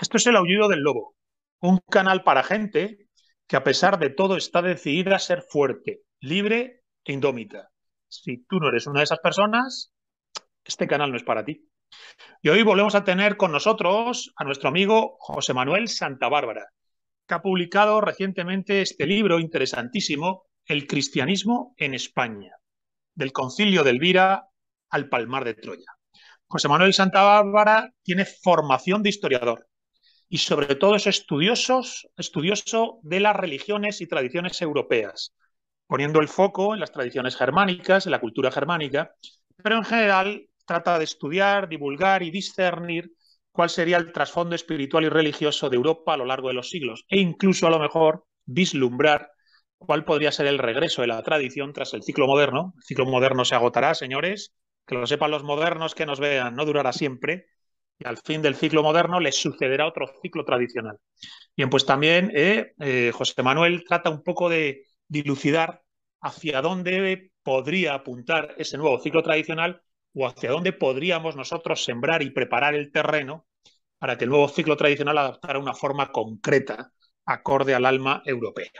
Esto es el aullido del lobo, un canal para gente que a pesar de todo está decidida a ser fuerte, libre e indómita. Si tú no eres una de esas personas, este canal no es para ti. Y hoy volvemos a tener con nosotros a nuestro amigo José Manuel Santa Bárbara, que ha publicado recientemente este libro interesantísimo, El cristianismo en España, del concilio de Elvira al Palmar de Troya. José Manuel Santa Bárbara tiene formación de historiador, y sobre todo es estudiosos, estudioso de las religiones y tradiciones europeas, poniendo el foco en las tradiciones germánicas, en la cultura germánica, pero en general trata de estudiar, divulgar y discernir cuál sería el trasfondo espiritual y religioso de Europa a lo largo de los siglos e incluso a lo mejor vislumbrar cuál podría ser el regreso de la tradición tras el ciclo moderno. El ciclo moderno se agotará, señores, que lo sepan los modernos que nos vean, no durará siempre, y al fin del ciclo moderno le sucederá otro ciclo tradicional. Bien, pues también eh, eh, José Manuel trata un poco de dilucidar hacia dónde podría apuntar ese nuevo ciclo tradicional o hacia dónde podríamos nosotros sembrar y preparar el terreno para que el nuevo ciclo tradicional adaptara una forma concreta acorde al alma europea.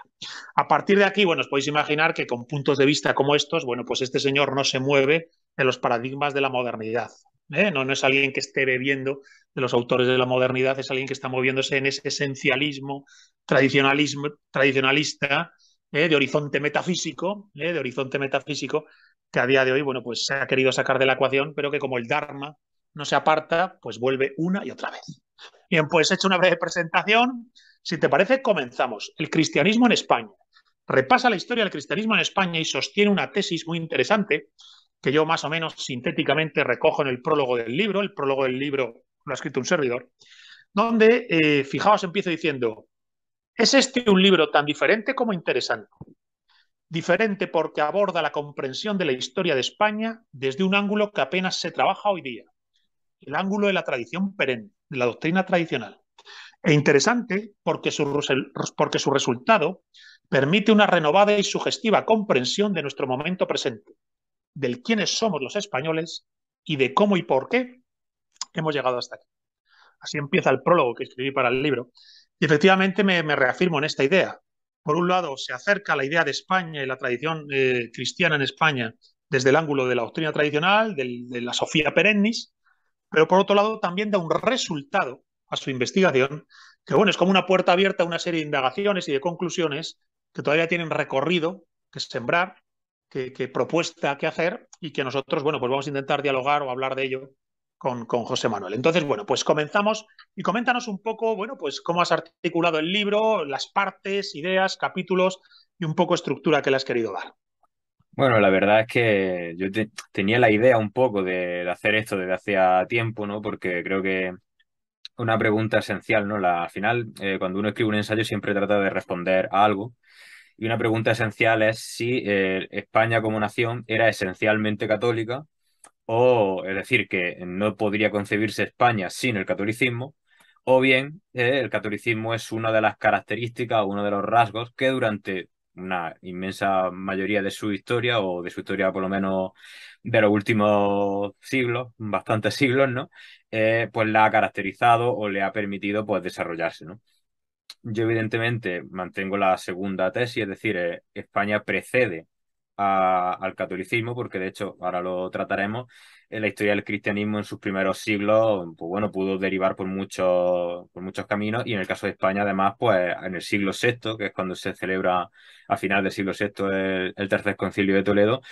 A partir de aquí, bueno, os podéis imaginar que con puntos de vista como estos, bueno, pues este señor no se mueve en los paradigmas de la modernidad. ¿eh? no, es alguien que esté bebiendo de los autores de la modernidad, es alguien que está moviéndose en ese esencialismo tradicionalismo, tradicionalista, ¿eh? de horizonte metafísico, ¿eh? de horizonte metafísico, que a día de hoy, bueno, pues se ha querido sacar de la ecuación, pero que como el Dharma no se aparta, pues vuelve una y otra vez. Bien, pues he hecho una breve presentación. Si te parece, comenzamos. El cristianismo en España. Repasa la historia del cristianismo en España y sostiene una tesis muy interesante que yo más o menos sintéticamente recojo en el prólogo del libro. El prólogo del libro lo ha escrito un servidor, donde, eh, fijaos, empiezo diciendo, ¿es este un libro tan diferente como interesante? Diferente porque aborda la comprensión de la historia de España desde un ángulo que apenas se trabaja hoy día, el ángulo de la tradición perenne, de la doctrina tradicional. E interesante porque porque su resultado permite una renovada y sugestiva comprensión de nuestro momento presente, del quiénes somos los españoles y de cómo y por qué hemos llegado hasta aquí. Así empieza el prólogo que escribí para el libro. Y efectivamente me, reafirmo en esta idea. Por un lado, se acerca la idea de España y la tradición eh, cristiana en España desde el ángulo de la doctrina tradicional, de la Sofía Perennis, pero por otro lado también da un resultado a su investigación, que bueno, es como una puerta abierta a una serie de indagaciones y de conclusiones que todavía tienen recorrido que sembrar qué propuesta que hacer y que nosotros, bueno, pues vamos a intentar dialogar o hablar de ello con, José Manuel. Entonces, bueno, pues comenzamos y coméntanos un poco, bueno, pues cómo has articulado el libro, las partes, ideas, capítulos y un poco estructura que le has querido dar. Bueno, la verdad es que yo tenía la idea un poco de, hacer esto desde hacía tiempo, ¿no? Porque creo que una pregunta esencial, ¿no? La, al final, eh, cuando uno escribe un ensayo siempre trata de responder a algo y una pregunta esencial es si eh, España como nación era esencialmente católica o es decir, que no podría concebirse España sin el catolicismo, o bien eh, el catolicismo es una de las características, uno de los rasgos que durante una inmensa mayoría de su historia, o de su historia por lo menos de los últimos siglos, bastantes siglos, ¿no? Eh, pues la ha caracterizado o le ha permitido pues, desarrollarse, ¿no? Yo evidentemente mantengo la segunda tesis, es decir, eh, España precede al catolicismo, porque de hecho ahora lo trataremos, la historia del cristianismo en sus primeros siglos, pues bueno, pudo derivar por muchos, por muchos caminos y en el caso de España además, pues en el siglo VI, que es cuando se celebra a final del siglo VI el, tercer concilio de Toledo,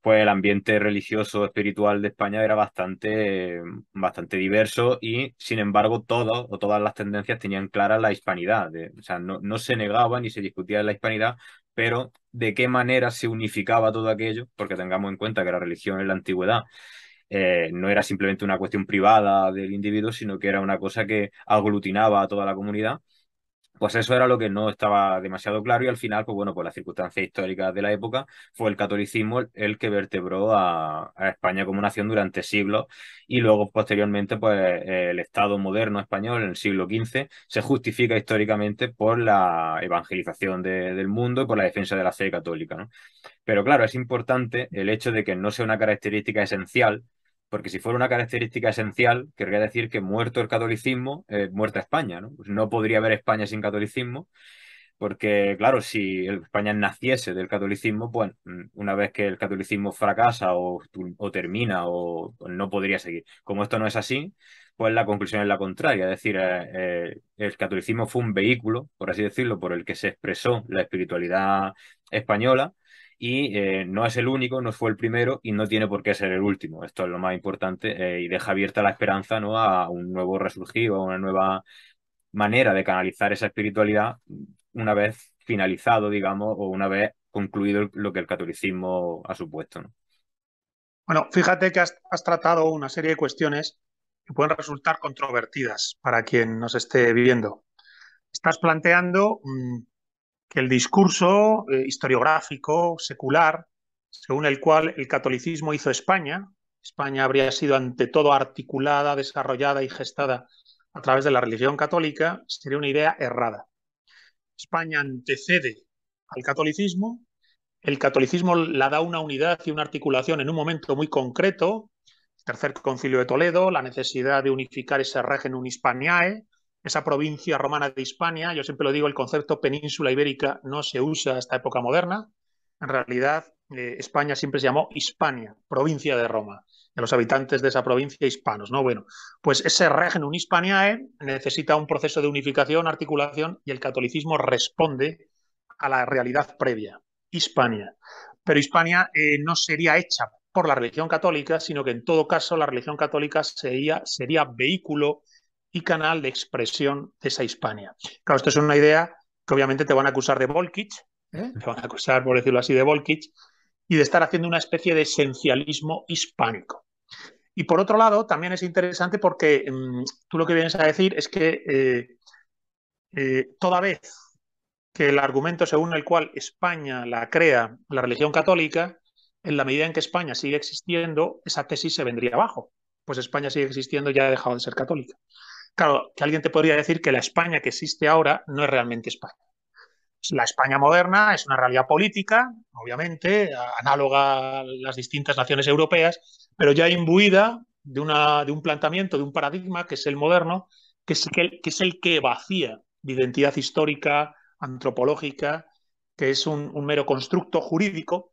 pues el ambiente religioso, espiritual de España era bastante, bastante diverso y sin embargo o todas las tendencias tenían clara la hispanidad, o sea, no, se negaba ni se discutía la hispanidad, pero de qué manera se unificaba todo aquello, porque tengamos en cuenta que la religión en la antigüedad eh, no era simplemente una cuestión privada del individuo, sino que era una cosa que aglutinaba a toda la comunidad. Pues eso era lo que no estaba demasiado claro y al final, pues bueno, por pues las circunstancias históricas de la época, fue el catolicismo el que vertebró a, España como nación durante siglos y luego posteriormente, pues el Estado moderno español en el siglo XV se justifica históricamente por la evangelización del mundo y por la defensa de la fe católica, Pero claro, es importante el hecho de que no sea una característica esencial porque si fuera una característica esencial, querría decir que muerto el catolicismo, eh, muerta España, pues ¿no? podría haber España sin catolicismo, porque claro, si España naciese del catolicismo, pues mm, una vez que el catolicismo fracasa o, termina o pues no podría seguir. Como esto no es así, pues la conclusión es la contraria, es decir, eh, eh, el catolicismo fue un vehículo, por así decirlo, por el que se expresó la espiritualidad española y eh, no es el único, no fue el primero y no tiene por qué ser el último. Esto es lo más importante eh, y deja abierta la esperanza ¿no? a un nuevo resurgido, a una nueva manera de canalizar esa espiritualidad una vez finalizado, digamos, o una vez concluido lo que el catolicismo ha supuesto. Bueno, fíjate que has, tratado una serie de cuestiones que pueden resultar controvertidas para quien nos esté viendo. Estás planteando mm, el discurso eh, historiográfico, secular, según el cual el catolicismo hizo España, España habría sido ante todo articulada, desarrollada y gestada a través de la religión católica, sería una idea errada. España antecede al catolicismo, el catolicismo la da una unidad y una articulación en un momento muy concreto, el tercer concilio de Toledo, la necesidad de unificar ese régimen Hispaniae, esa provincia romana de Hispania. Yo siempre lo digo, el concepto península ibérica no se usa hasta época moderna. En realidad, eh, España siempre se llamó Hispania, provincia de Roma, de los habitantes de esa provincia hispanos, ¿no? Bueno, pues ese régimen Hispaniae necesita un proceso de unificación, articulación, y el catolicismo responde a la realidad previa, Hispania. Pero Hispania eh, no sería hecha por la religión católica, sino que en todo caso la religión católica sería vehículo y canal de expresión de esa Hispania. Claro, esto es una idea que obviamente te van a acusar de Volkic ¿Eh? te van a acusar, por decirlo así, de Volkic y de estar haciendo una especie de esencialismo hispánico. Y por otro lado, también es interesante porque mm, tú lo que vienes a decir es que eh, eh, toda vez que el argumento según el cual España la crea la religión católica, en la medida en que España sigue existiendo, esa tesis se vendría abajo, pues España sigue existiendo y ya ha dejado de ser católica. Claro, que alguien te podría decir que la España que existe ahora no es realmente España. La España moderna es una realidad política, obviamente, análoga a las distintas naciones europeas, pero ya imbuida de, un planteamiento, de un paradigma que es el moderno, que es el que, vacía de identidad histórica, antropológica, que es un, mero constructo jurídico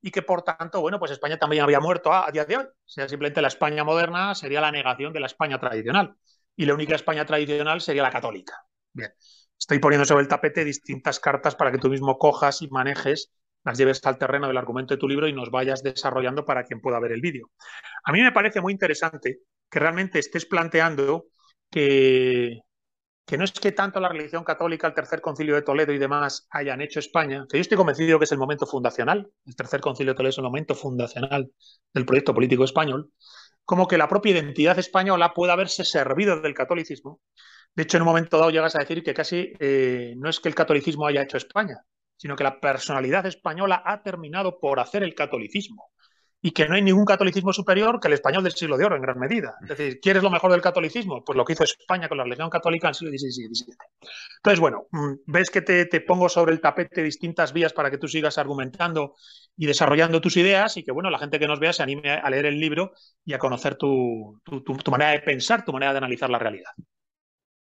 y que por tanto, bueno, pues España también había muerto a, día de hoy. sea, simplemente la España moderna sería la negación de la España tradicional y la única España tradicional sería la católica. Bien, estoy poniendo sobre el tapete distintas cartas para que tú mismo cojas y manejes, las lleves al terreno del argumento de tu libro y nos vayas desarrollando para quien pueda ver el vídeo. A mí me parece muy interesante que realmente estés planteando que, que no es que tanto la religión católica, el tercer concilio de Toledo y demás hayan hecho España, que yo estoy convencido que es el momento fundacional, el tercer concilio de Toledo es el momento fundacional del proyecto político español, como que la propia identidad española pueda haberse servido del catolicismo. De hecho, en un momento dado llegas a decir que casi eh, no es que el catolicismo haya hecho España, sino que la personalidad española ha terminado por hacer el catolicismo y que no hay ningún catolicismo superior que el español del siglo de oro en gran medida. Es decir, ¿quieres lo mejor del catolicismo? Pues lo que hizo España con la religión católica en el siglo XVI y XVII. Entonces, bueno, mm, ves que te, te, pongo sobre el tapete distintas vías para que tú sigas argumentando y desarrollando tus ideas y que, bueno, la gente que nos vea se anime a leer el libro y a conocer tu manera de pensar, tu manera de analizar la realidad.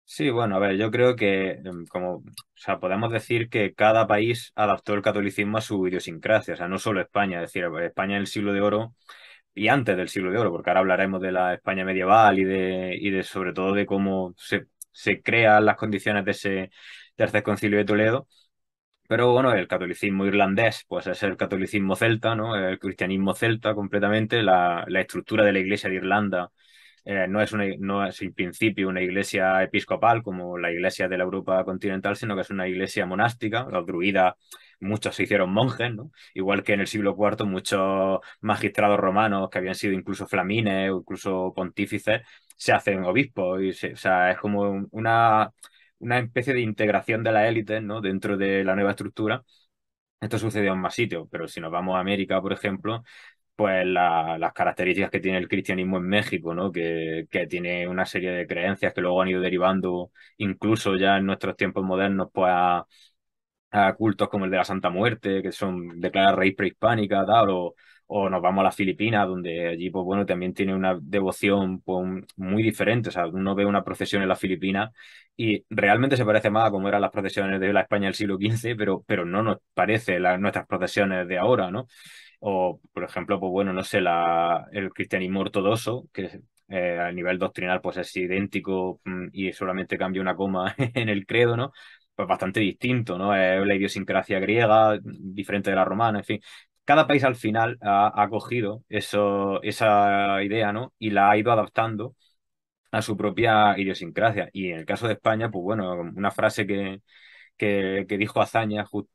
Sí, bueno, a ver, yo creo que em, como, o sea, podemos decir que cada país adaptó el catolicismo a su idiosincrasia, o sea, no solo España, es decir, eh, España en el siglo de oro y antes del siglo de oro, porque ahora hablaremos de la España medieval y y de sobre todo de cómo se, se crean las condiciones de ese tercer concilio de Toledo. Pero bueno, el catolicismo irlandés, pues es el catolicismo celta, ¿no? El cristianismo celta completamente, la, la estructura de la iglesia de Irlanda eh, no, es una, no es en principio una iglesia episcopal como la iglesia de la Europa continental, sino que es una iglesia monástica. Los muchos se hicieron monjes, igual que en el siglo IV muchos magistrados romanos que habían sido incluso flamines o incluso pontífices se hacen obispos. Y o sea, es como una, una especie de integración de la élite ¿no? dentro de la nueva estructura. Esto sucede en más sitios, pero si nos vamos a América, por ejemplo, pues la, las características que tiene el cristianismo en México, ¿no? Que, que, tiene una serie de creencias que luego han ido derivando, incluso ya en nuestros tiempos modernos, pues a, cultos como el de la Santa Muerte, que son declaradas raíz prehispánica, tal, o, nos vamos a las Filipinas, donde allí, pues bueno, también tiene una devoción pues, muy diferente. O sea, uno ve una procesión en las Filipinas y realmente se parece más a como eran las procesiones de la España del siglo XV, pero, pero no nos parece nuestras procesiones de ahora, ¿no? O, por ejemplo, pues bueno, no sé, la, el cristianismo ortodoxo, que eh, a nivel doctrinal pues es idéntico mm, y solamente cambia una coma en el credo, ¿no? Pues bastante distinto, ¿no? Es la idiosincrasia griega, diferente de la romana, en fin. Cada país al final ha, cogido eso, esa idea, ¿no? Y la ha ido adaptando a su propia idiosincrasia. Y en el caso de España, pues bueno, una frase que, que, dijo Azaña justo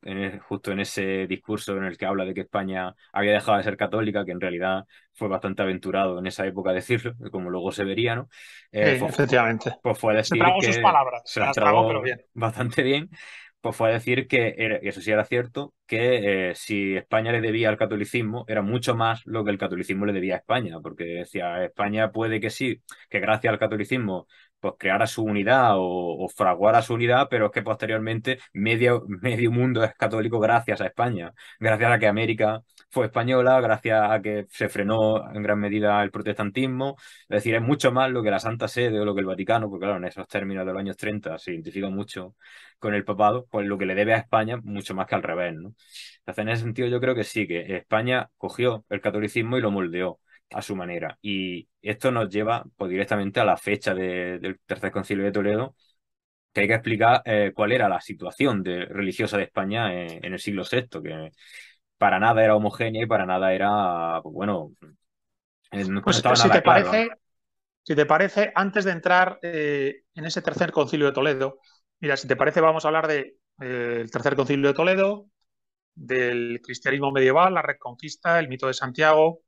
en ese discurso en el que habla de que España había dejado de ser católica, que en realidad fue bastante aventurado en esa época decirlo, como luego se vería, ¿no? Eh, pues, efectivamente. Pues fue a decir. Se que sus palabras, se las tragó, pero bien. Bastante bien. Pues fue a decir que, eso sí era cierto, que eh, si España le debía al catolicismo, era mucho más lo que el catolicismo le debía a España, porque decía, España puede que sí, que gracias al catolicismo pues creara su unidad o, fraguar fraguara su unidad, pero es que posteriormente medio, medio mundo es católico gracias a España, gracias a que América fue española, gracias a que se frenó en gran medida el protestantismo. Es decir, es mucho más lo que la Santa Sede o lo que el Vaticano, porque claro, en esos términos de los años 30 se identifica mucho con el papado, pues lo que le debe a España mucho más que al revés, Entonces, en ese sentido yo creo que sí, que España cogió el catolicismo y lo moldeó a su manera. Y esto nos lleva pues, directamente a la fecha del Tercer Concilio de Toledo, que hay que explicar eh, cuál era la situación de, religiosa de España en, el siglo VI, que para nada era homogénea y para nada era, pues, bueno, eh, no pues, si te parece, si te parece, antes de entrar eh, en ese Tercer Concilio de Toledo, mira, si te parece vamos a hablar del de, el Tercer Concilio de Toledo, del cristianismo medieval, la reconquista, el mito de Santiago,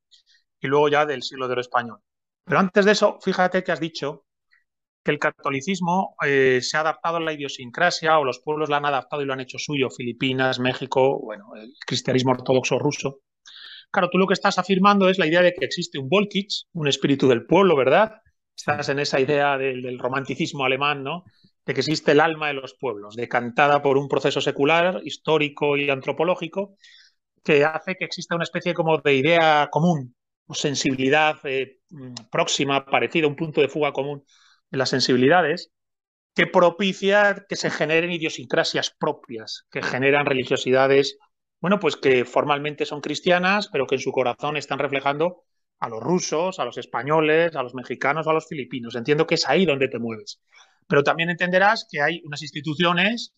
y luego ya del siglo de oro español. Pero antes de eso, fíjate que has dicho que el catolicismo eh, se ha adaptado a la idiosincrasia o los pueblos la han adaptado y lo han hecho suyo, Filipinas, México, bueno, el cristianismo ortodoxo ruso. Claro, tú lo que estás afirmando es la idea de que existe un Volkitsch, un espíritu del pueblo, ¿verdad? Estás en esa idea del, del romanticismo alemán, ¿no? De que existe el alma de los pueblos, decantada por un proceso secular, histórico y antropológico, que hace que exista una especie como de idea común sensibilidad eh, mm, próxima, parecida, un punto de fuga común en las sensibilidades, que propicia que se generen idiosincrasias propias, que generan religiosidades, bueno, pues que formalmente son cristianas, pero que en su corazón están reflejando a los rusos, a los españoles, a los mexicanos, a los filipinos. Entiendo que es ahí donde te mueves. Pero también entenderás que hay unas instituciones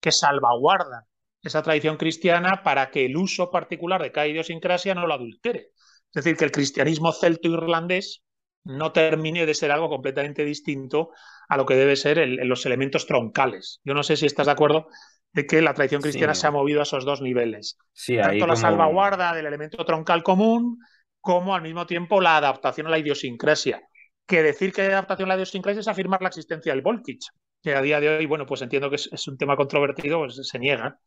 que salvaguardan esa tradición cristiana para que el uso particular de cada idiosincrasia no lo adultere. Es decir, que el cristianismo celto-irlandés no termine de ser algo completamente distinto a lo que debe ser en los elementos troncales. Yo no sé si estás de acuerdo de que la tradición cristiana se ha movido a esos dos niveles. Tanto la salvaguarda del elemento troncal común como al mismo tiempo la adaptación a la idiosincrasia. Que decir que hay adaptación a la idiosincrasia es afirmar la existencia del Volkich que a día de hoy, bueno, pues entiendo que es, un tema controvertido, pues se niega.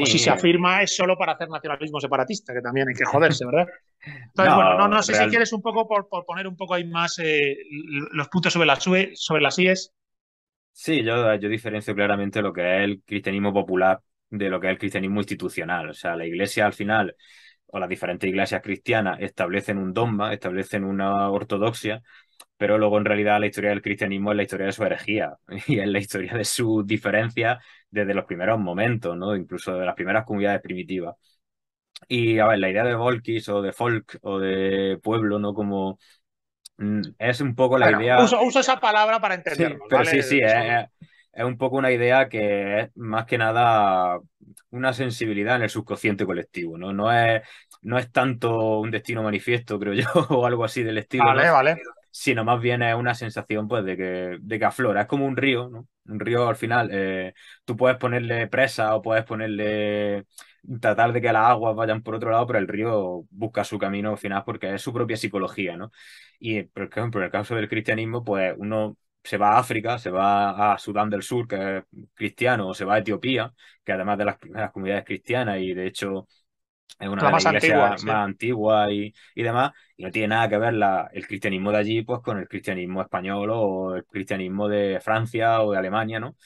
O si se afirma es solo para hacer nacionalismo separatista, que también hay que joderse, ¿verdad? Entonces, bueno, no, sé si quieres un poco por, poner un poco ahí más eh, los puntos sobre, sobre las IES. Sí, yo, yo diferencio claramente lo que es el cristianismo popular de lo que es el cristianismo institucional. O sea, la iglesia al final, o las diferentes iglesias cristianas, establecen un dogma, establecen una ortodoxia pero luego en realidad la historia del cristianismo es la historia de su herejía y es la historia de su diferencia desde los primeros momentos, ¿no? incluso de las primeras comunidades primitivas. Y a ver, la idea de Volkis o de folk o de pueblo, ¿no? Como mm, es un poco la idea. Uso, uso, esa palabra para entender Sí, pero ¿vale? sí, sí, es, es, un poco una idea que es más que nada una sensibilidad en el subconsciente colectivo, ¿no? No es, no es tanto un destino manifiesto, creo yo, o algo así del estilo. Vale, vale sino más bien es una sensación pues, de, que, de que aflora. Es como un río, ¿no? Un río al final, eh, tú puedes ponerle presa o puedes ponerle tratar de que las aguas vayan por otro lado, pero el río busca su camino al final porque es su propia psicología, ¿no? Y, por ejemplo, en el caso del cristianismo, pues uno se va a África, se va a Sudán del Sur, que es cristiano, o se va a Etiopía, que además de las, de las comunidades cristianas y de hecho es una más antigua, antigua y, demás, y no tiene nada que ver el cristianismo de allí pues con el cristianismo español o el cristianismo de Francia o de Alemania, ¿no?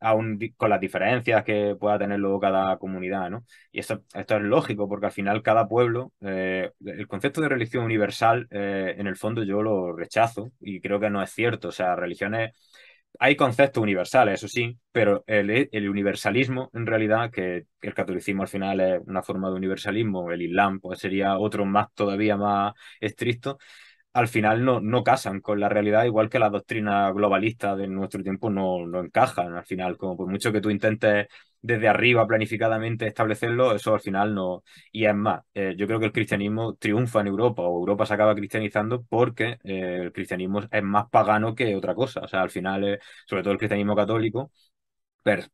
Aún con las diferencias que pueda tener luego cada comunidad, ¿no? Y esto, esto es lógico, porque al final cada pueblo, eh, el concepto de religión universal, eh, en el fondo yo lo rechazo y creo que no es cierto. O sea, religiones hay conceptos universales, eso sí, pero el, universalismo, en realidad, que, el catolicismo al final es una forma de universalismo, el Islam pues, sería otro más todavía más estricto, al final no, no casan con la realidad, igual que la doctrina globalista de nuestro tiempo no, no encajan al final, como por mucho que tú intentes desde arriba planificadamente establecerlo, eso al final no. Y es más, eh, yo creo que el cristianismo triunfa en Europa o Europa se acaba cristianizando porque eh, el cristianismo es más pagano que otra cosa. O sea, al final, sobre todo el cristianismo católico,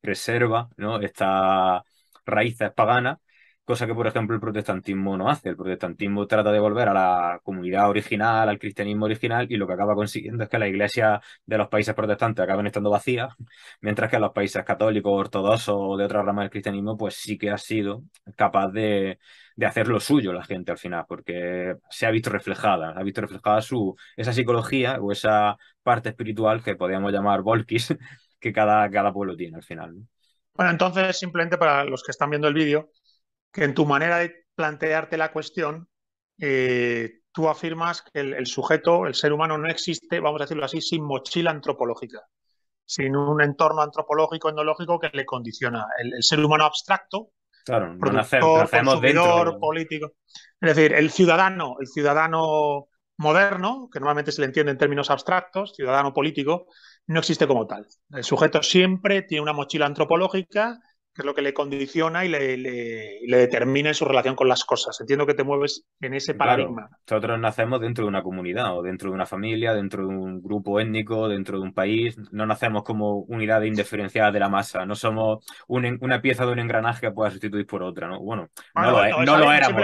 preserva ¿no? estas raíces paganas cosa que por ejemplo el protestantismo no hace. El protestantismo trata de volver a la comunidad original, al cristianismo original, y lo que acaba consiguiendo es que las iglesias de los países protestantes acaben estando vacías, mientras que los países católicos, ortodoxos o de otra rama del cristianismo, pues sí que ha sido capaz de, de hacer lo suyo la gente al final, porque se ha visto reflejada, ha visto reflejada su, esa psicología o esa parte espiritual que podríamos llamar volkis, que cada, cada pueblo tiene al final. Bueno, entonces, simplemente para los que están viendo el vídeo, que en tu manera de plantearte la cuestión, eh, tú afirmas que el, sujeto, el ser humano, no existe, vamos a decirlo así, sin mochila antropológica, sin un entorno antropológico, etnológico que le condiciona. El, ser humano abstracto, claro, productor, hacemos dentro. político. Es decir, el ciudadano, el ciudadano moderno, que normalmente se le entiende en términos abstractos, ciudadano político, no existe como tal. El sujeto siempre tiene una mochila antropológica que es lo que le condiciona y le, le, determina su relación con las cosas. Entiendo que te mueves en ese paradigma. nosotros nacemos dentro de una comunidad o dentro de una familia, dentro de un grupo étnico, dentro de un país. No nacemos como unidades indiferenciadas de la masa. No somos una pieza de un engranaje que pueda sustituir por otra. ¿no? Bueno, ah, no, lo, éramos.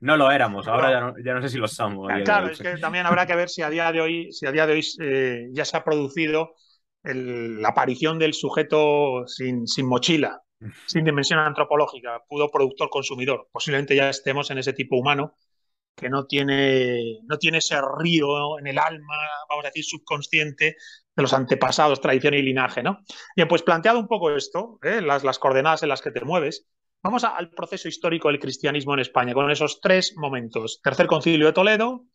No lo éramos, ahora ya no, ya no sé si lo somos. Ah, claro, es que también habrá que ver si a día de hoy, si a día de hoy eh, ya se ha producido la aparición del sujeto sin mochila, sin dimensión antropológica, pudo productor-consumidor. Posiblemente ya estemos en ese tipo humano que no tiene, no tiene ese río en el alma, vamos a decir, subconsciente de los antepasados, tradición y linaje, ¿no? Bien, pues planteado un poco esto, ¿eh? las, coordenadas en las que te mueves, Vamos al proceso histórico del cristianismo en España, con esos tres momentos. Tercer concilio de Toledo,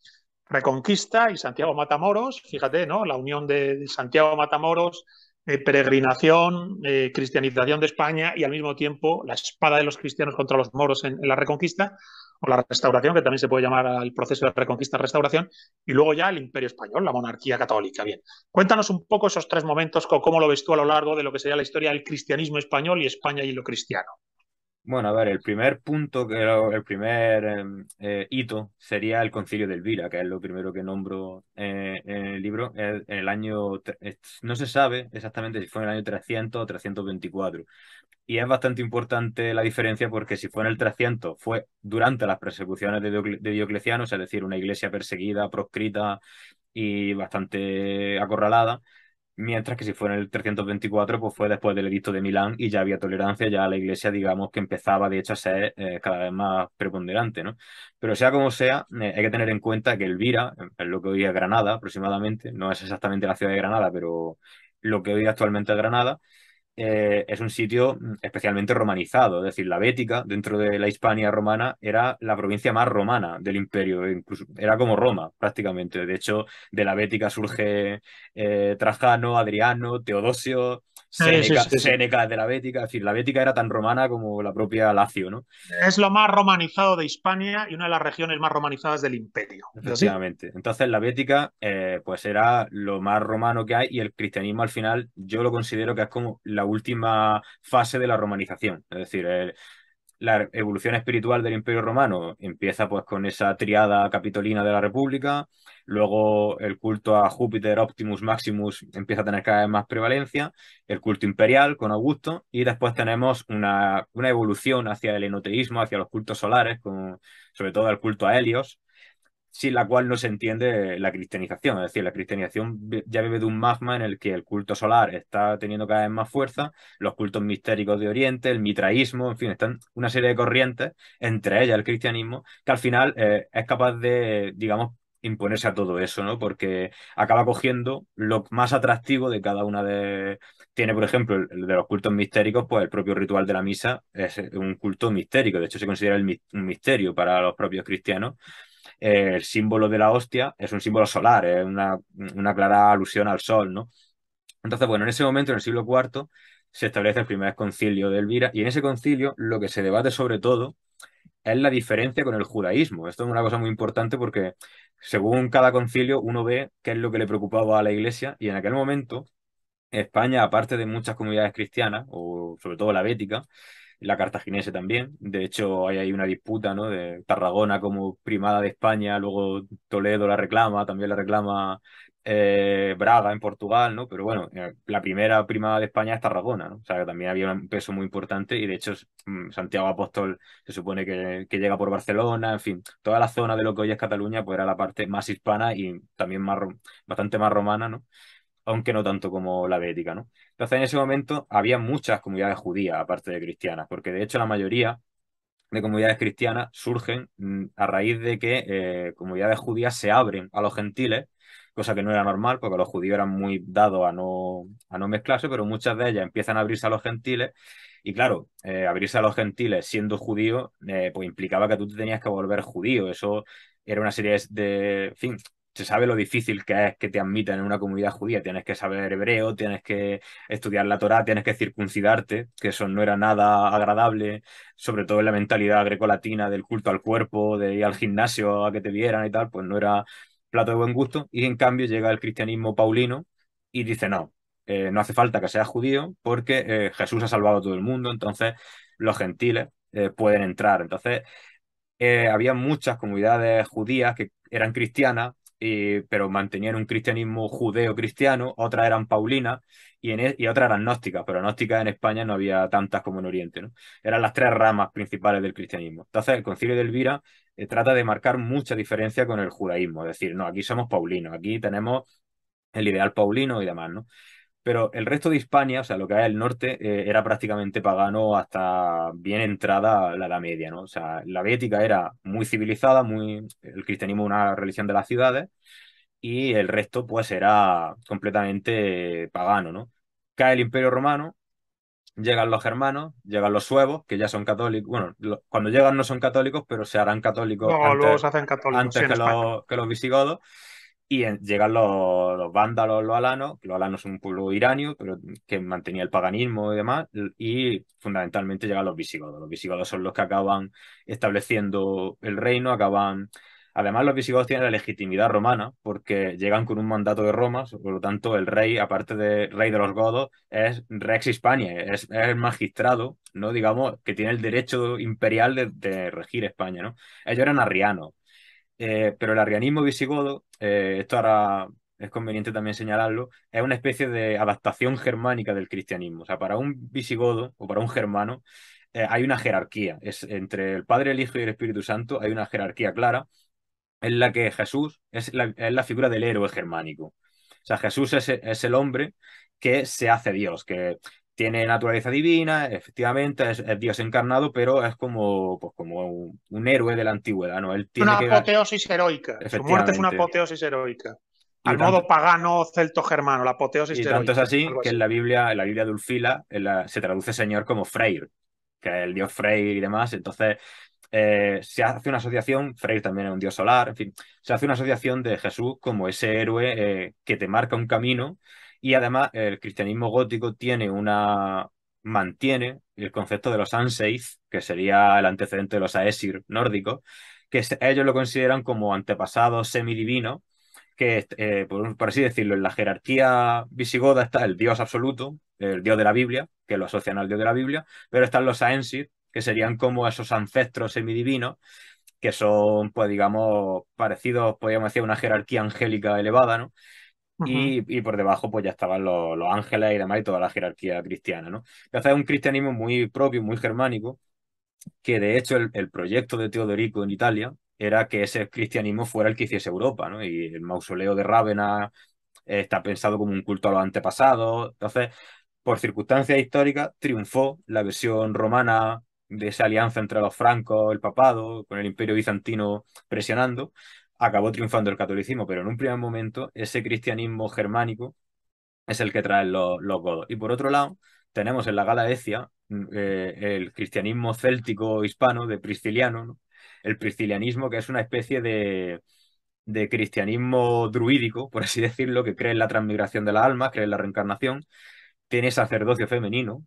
Reconquista y Santiago Matamoros. Fíjate, ¿no? La unión de Santiago Matamoros eh, peregrinación, eh, cristianización de España y al mismo tiempo la espada de los cristianos contra los moros en, la reconquista o la restauración, que también se puede llamar al proceso de reconquista-restauración, y luego ya el imperio español, la monarquía católica. Bien, cuéntanos un poco esos tres momentos, cómo lo ves tú a lo largo de lo que sería la historia del cristianismo español y España y lo cristiano. Bueno, a ver, el primer punto, que el primer em, eh, hito sería el concilio de Elvira, que es lo primero que nombro eh, en el libro. el año, no se sabe exactamente si fue en el año 300 o 324. Y es bastante importante la diferencia porque si fue en el 300 fue durante las persecuciones de Diocleciano, es decir, una iglesia perseguida, proscrita y bastante acorralada Mientras que si fue en el 324, pues fue después del edicto de Milán y ya había tolerancia, ya la iglesia, digamos, que empezaba de hecho a ser eh, cada vez más preponderante, ¿no? Pero sea como sea, eh, hay que tener en cuenta que Elvira, lo que hoy es Granada aproximadamente, no es exactamente la ciudad de Granada, pero lo que hoy actualmente es Granada, eh, es un sitio mm, especialmente romanizado, es decir, la Bética dentro de la Hispania romana era la provincia más romana del imperio, e incluso era como Roma prácticamente. De hecho, de la Bética surge eh, Trajano, Adriano, Teodosio, Seneca, sí, de la Bética, es decir, la Bética era tan romana como la propia Lacio, ¿no? Es lo más romanizado de Hispania y una de las regiones más romanizadas del imperio. Efectivamente. Entonces la Bética, eh, pues era lo más romano que hay y el cristianismo al final yo lo considero que es como la última fase de la romanización. Es decir, el, la evolución espiritual del Imperio Romano empieza pues con esa triada capitolina de la República, luego el culto a Júpiter, Optimus, Maximus empieza a tener cada vez más prevalencia, el culto imperial con Augusto, y después tenemos una, evolución hacia el enoteísmo, hacia los cultos solares, sobre todo el culto a Helios, sin la cual no se entiende la cristianización. Es decir, la cristianización ya vive de un magma en el que el culto solar está teniendo cada vez más fuerza, los cultos mistéricos de Oriente, el mitraísmo, en fin, están una serie de corrientes, entre ellas el cristianismo, que al final eh, es capaz de, digamos, imponerse a todo eso, ¿no? Porque acaba cogiendo lo más atractivo de cada una de... Tiene, por ejemplo, el de los cultos mistéricos, pues el propio ritual de la misa es un culto mistérico, de hecho se considera el un misterio para los propios cristianos, el símbolo de la hostia es un símbolo solar, es una, una, clara alusión al sol, ¿no? Entonces, bueno, en ese momento, en el siglo IV, se establece el primer concilio de Elvira y en ese concilio lo que se debate sobre todo es la diferencia con el judaísmo. Esto es una cosa muy importante porque según cada concilio uno ve qué es lo que le preocupaba a la iglesia y en aquel momento España, aparte de muchas comunidades cristianas, o sobre todo la bética, la cartaginense también. De hecho, hay ahí una disputa, ¿no? De Tarragona como primada de España, luego Toledo la reclama, también la reclama eh, Braga en Portugal, ¿no? Pero bueno, eh, la primera primada de España es Tarragona, ¿no? O sea, que también había un peso muy importante y de hecho mm, Santiago Apóstol se supone que, llega por Barcelona, en fin, toda la zona de lo que hoy es Cataluña pues era la parte más hispana y también más, bastante más romana, ¿no? Aunque no tanto como la bética, ¿no? Entonces, en ese momento había muchas comunidades judías, aparte de cristianas, porque de hecho la mayoría de comunidades cristianas surgen mm, a raíz de que eh, comunidades judías se abren a los gentiles, cosa que no era normal, porque los judíos eran muy dados a no, a no mezclarse, pero muchas de ellas empiezan a abrirse a los gentiles. Y claro, eh, abrirse a los gentiles siendo judío, eh, pues implicaba que tú te tenías que volver judío. Eso era una serie de, fin, se sabe lo difícil que es que te admitan en una comunidad judía. Tienes que saber hebreo, tienes que estudiar la Torá, tienes que circuncidarte, que eso no era nada agradable, sobre todo en la mentalidad grecolatina del culto al cuerpo, de ir al gimnasio a que te vieran y tal, pues no era plato de buen gusto. Y en cambio llega el cristianismo paulino y dice, no, eh, no hace falta que seas judío porque eh, Jesús ha salvado a todo el mundo, entonces los gentiles eh, pueden entrar. Entonces... había muchas comunidades judías que eran cristianas, pero mantenían un cristianismo judeo-cristiano, otras eran paulinas e, y, otras eran gnósticas, pero gnósticas en España no había tantas como en Oriente. ¿no? Eran las tres ramas principales del cristianismo. Entonces, el concilio de Elvira eh, trata de marcar mucha diferencia con el judaísmo, es decir, no, aquí somos paulinos, aquí tenemos el ideal paulino y demás, ¿no? pero el resto de España o sea, lo que hay el norte, eh, era prácticamente pagano hasta bien entrada la Edad Media, ¿no? O sea, la Bética era muy civilizada, muy el cristianismo una religión de las ciudades, y el resto, pues, era completamente pagano, ¿no? Cae el Imperio Romano, llegan los germanos, llegan los suevos, que ya son católicos, bueno, cuando llegan no son católicos, pero se harán católicos antes, hacen que, los, que los visigodos, y llegan los, vándalos, los alanos, los alanos son un pueblo iranio, pero que mantenía el paganismo y demás, y fundamentalmente llegan los visigodos. Los visigodos son los que acaban estableciendo el reino, acaban... Además, los visigodos tienen la legitimidad romana porque llegan con un mandato de Roma, por lo tanto, el rey, aparte de rey de los godos, es rex Hispania, es, el magistrado, ¿no? Digamos, que tiene el derecho imperial de, regir España, ¿no? Ellos eran arrianos, eh, pero el arrianismo visigodo, eh, esto ahora es conveniente también señalarlo, es una especie de adaptación germánica del cristianismo. O sea, para un visigodo o para un germano eh, hay una jerarquía. Es, entre el Padre, el Hijo y el Espíritu Santo hay una jerarquía clara en la que Jesús es la, es la figura del héroe germánico. O sea, Jesús es, es el hombre que se hace Dios, que tiene naturaleza divina, efectivamente, es, Dios encarnado, pero es como, pues, como un, héroe de la antigüedad, ¿no? Él una apoteosis heroica. Su muerte es una apoteosis heroica. Al modo pagano celto-germano, la apoteosis y heroica. tanto es así, que en la Biblia, en la Biblia de Ulfila, se traduce Señor como Freyr, que es el dios Freyr y demás. Entonces, eh, se hace una asociación, Freyr también es un dios solar, en fin, se hace una asociación de Jesús como ese héroe eh, que te marca un camino y además el cristianismo gótico mantiene el concepto de los Anseith, que sería el antecedente de los Aesir nórdicos, que ellos lo consideran como antepasados semidivinos, que eh, por, así decirlo, en la jerarquía visigoda está el dios absoluto, el dios de la Biblia, que lo asocian al dios de la Biblia, pero están los Aesir, que serían como esos ancestros semidivinos, que son, pues digamos, parecidos, podríamos decir, a una jerarquía angélica elevada, ¿no? y, por debajo pues ya estaban los, ángeles y demás y toda la jerarquía cristiana, ¿no? Entonces es un cristianismo muy propio, muy germánico, que de hecho el, proyecto de Teodorico en Italia era que ese cristianismo fuera el que hiciese Europa, ¿no? Y el mausoleo de Rávena eh, está pensado como un culto a los antepasados, entonces por circunstancias históricas triunfó la versión romana de esa alianza entre los francos, el papado, con el imperio bizantino presionando, acabó triunfando el catolicismo, pero en un primer momento ese cristianismo germánico es el que trae los, godos. Y por otro lado, tenemos en la Galaecia mm, eh, el cristianismo céltico hispano de prisciliano, el priscilianismo que es una especie de, de cristianismo druídico, por así decirlo, que cree en la transmigración de las almas, cree en la reencarnación, tiene sacerdocio femenino,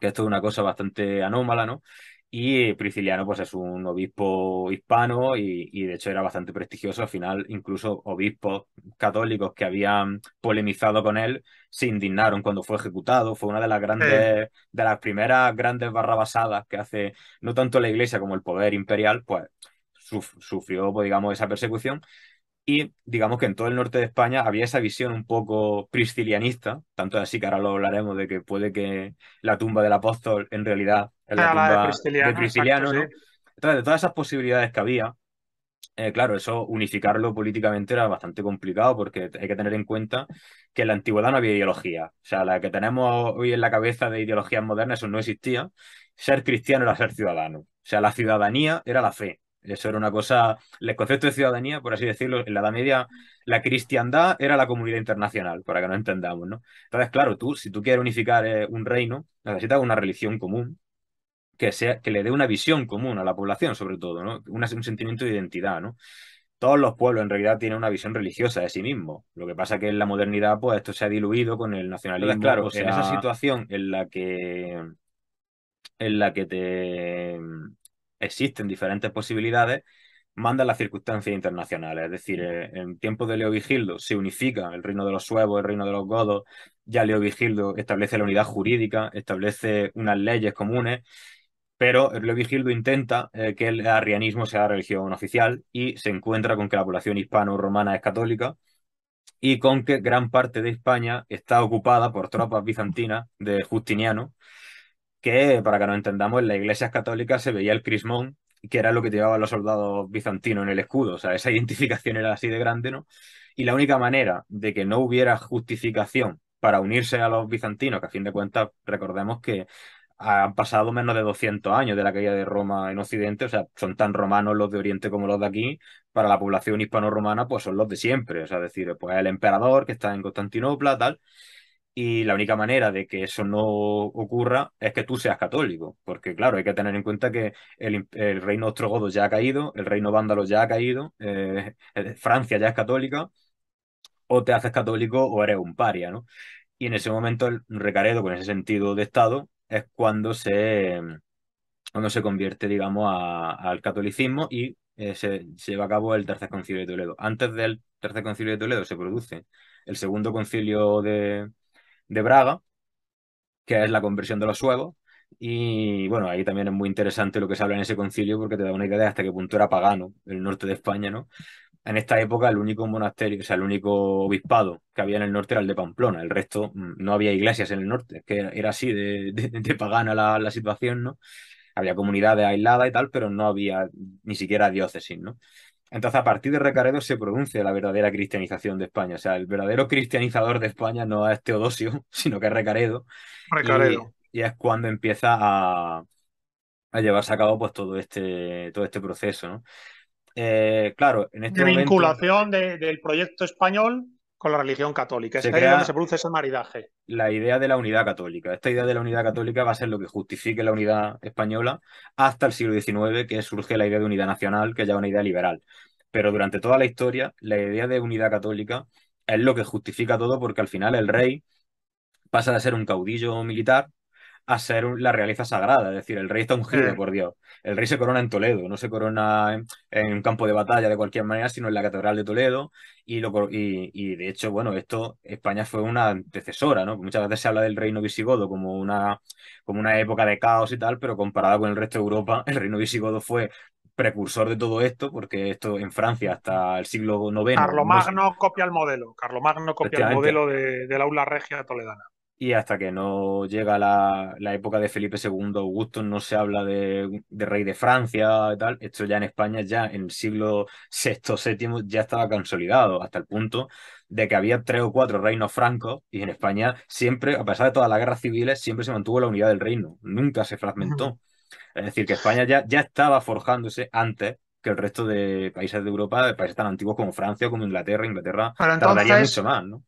que esto es una cosa bastante anómala, ¿no? Y Prisciliano, pues es un obispo hispano y, de hecho era bastante prestigioso. Al final, incluso obispos católicos que habían polemizado con él se indignaron cuando fue ejecutado. Fue una de las grandes, de las primeras grandes barrabasadas que hace no tanto la iglesia como el poder imperial, pues sufrió, pues, digamos, esa persecución. Y digamos que en todo el norte de España había esa visión un poco priscilianista, tanto así que ahora lo hablaremos de que puede que la tumba del apóstol en realidad en la, de ¿no? Entonces, de todas esas posibilidades que había, eh, claro, eso unificarlo políticamente era bastante complicado porque hay que tener en cuenta que en la antigüedad no había ideología. O sea, la que tenemos hoy en la cabeza de ideologías modernas, eso no existía. Ser cristiano era ser ciudadano. O sea, la ciudadanía era la fe. Eso era una cosa, el concepto de ciudadanía, por así decirlo, en la Edad Media, la cristiandad era la comunidad internacional, para que no entendamos, ¿no? Entonces, claro, tú, si tú quieres unificar eh, un reino, necesitas una religión común, que, sea, que le dé una visión común a la población, sobre todo, ¿no? un sentimiento de identidad, ¿no? Todos los pueblos en realidad tienen una visión religiosa de sí mismos. Lo que pasa que en la modernidad, pues esto se ha diluido con el nacionalismo. claro, en esa situación en la que en la que te existen diferentes posibilidades, manda las circunstancias internacionales. Es decir, eh, en tiempos de Leo Leovigildo se unifica el reino de los suevos, el reino de los godos. Ya Leo Leovigildo establece la unidad jurídica, establece unas leyes comunes pero el Gildo intenta eh, que el arrianismo sea religión oficial y se encuentra con que la población hispano-romana es católica y con que gran parte de España está ocupada por tropas bizantinas de Justiniano, que para que nos entendamos, en las iglesias católicas se veía el crismón, que era lo que llevaban los soldados bizantinos en el escudo, o sea, esa identificación era así de grande, ¿no? Y la única manera de que no hubiera justificación para unirse a los bizantinos, que a fin de cuentas recordemos que han pasado menos de 200 años de la caída de Roma en Occidente, o sea, son tan romanos los de Oriente como los de aquí, para la población hispano-romana pues son los de siempre, o sea, es decir, pues el emperador que está en Constantinopla, tal, y la única manera de que eso no ocurra es que tú seas católico, porque claro, hay que tener en cuenta que el, el reino ostrogodo ya ha caído, el reino vándalo ya ha caído, eh, Francia ya es católica, o te haces católico o eres un paria, ¿no? Y en ese momento el Recaredo, con ese sentido de Estado, es cuando se, cuando se convierte, digamos, al catolicismo y eh, se, lleva a cabo el tercer concilio de Toledo. Antes del tercer concilio de Toledo se produce el segundo concilio de, de Braga, que es la conversión de los suegos y bueno, ahí también es muy interesante lo que se habla en ese concilio porque te da una idea de hasta qué punto era pagano el norte de España, ¿no? en esta época el único monasterio, o sea, el único obispado que había en el norte era el de Pamplona, el resto mm, no había iglesias en el norte, que era así de, pagana la, situación, ¿no? Había comunidades aisladas y tal, pero no había ni siquiera diócesis, ¿no? Entonces, a partir de Recaredo se produce la verdadera cristianización de España. O sea, el verdadero cristianizador de España no es Teodosio, sino que es Recaredo. Recaredo. Y, es cuando empieza a, a llevarse a cabo pues, todo, este, todo este proceso. ¿no? Eh, claro, en este de vinculación del proyecto español con la religión católica. Es ahí donde se produce ese maridaje. La idea de la unidad católica. Esta idea de la unidad católica va a ser lo que justifique la unidad española hasta el siglo XIX, que surge la idea de unidad nacional, que ya es una idea liberal. Pero durante toda la historia, la idea de unidad católica es lo que justifica todo, porque al final el rey pasa de ser un caudillo militar a ser la realiza sagrada. Es decir, el rey está ungido, por Dios. El rey se corona en Toledo, no se corona en, un campo de batalla de cualquier manera, sino en la Catedral de Toledo. Y, lo, y, de hecho, bueno, esto, España fue una antecesora, ¿no? Muchas veces se habla del reino visigodo como una, como una época de caos y tal, pero comparada con el resto de Europa, el reino visigodo fue precursor de todo esto, porque esto en Francia hasta el siglo IX. Carlomagno Magno copia el modelo. Carlomagno copia el modelo de, de la aula regia toledana y hasta que no llega la, época de Felipe II Augusto no se habla de, rey de Francia y tal. Esto ya en España, ya en el siglo VI, VII, ya estaba consolidado hasta el punto de que había tres o cuatro reinos francos y en España siempre, a pesar de todas las guerras civiles, siempre se mantuvo la unidad del reino, nunca se fragmentó. Es decir, que España ya, ya estaba forjándose antes que el resto de países de Europa, de países tan antiguos como Francia, como Inglaterra. Inglaterra tardaría mucho más, ¿no?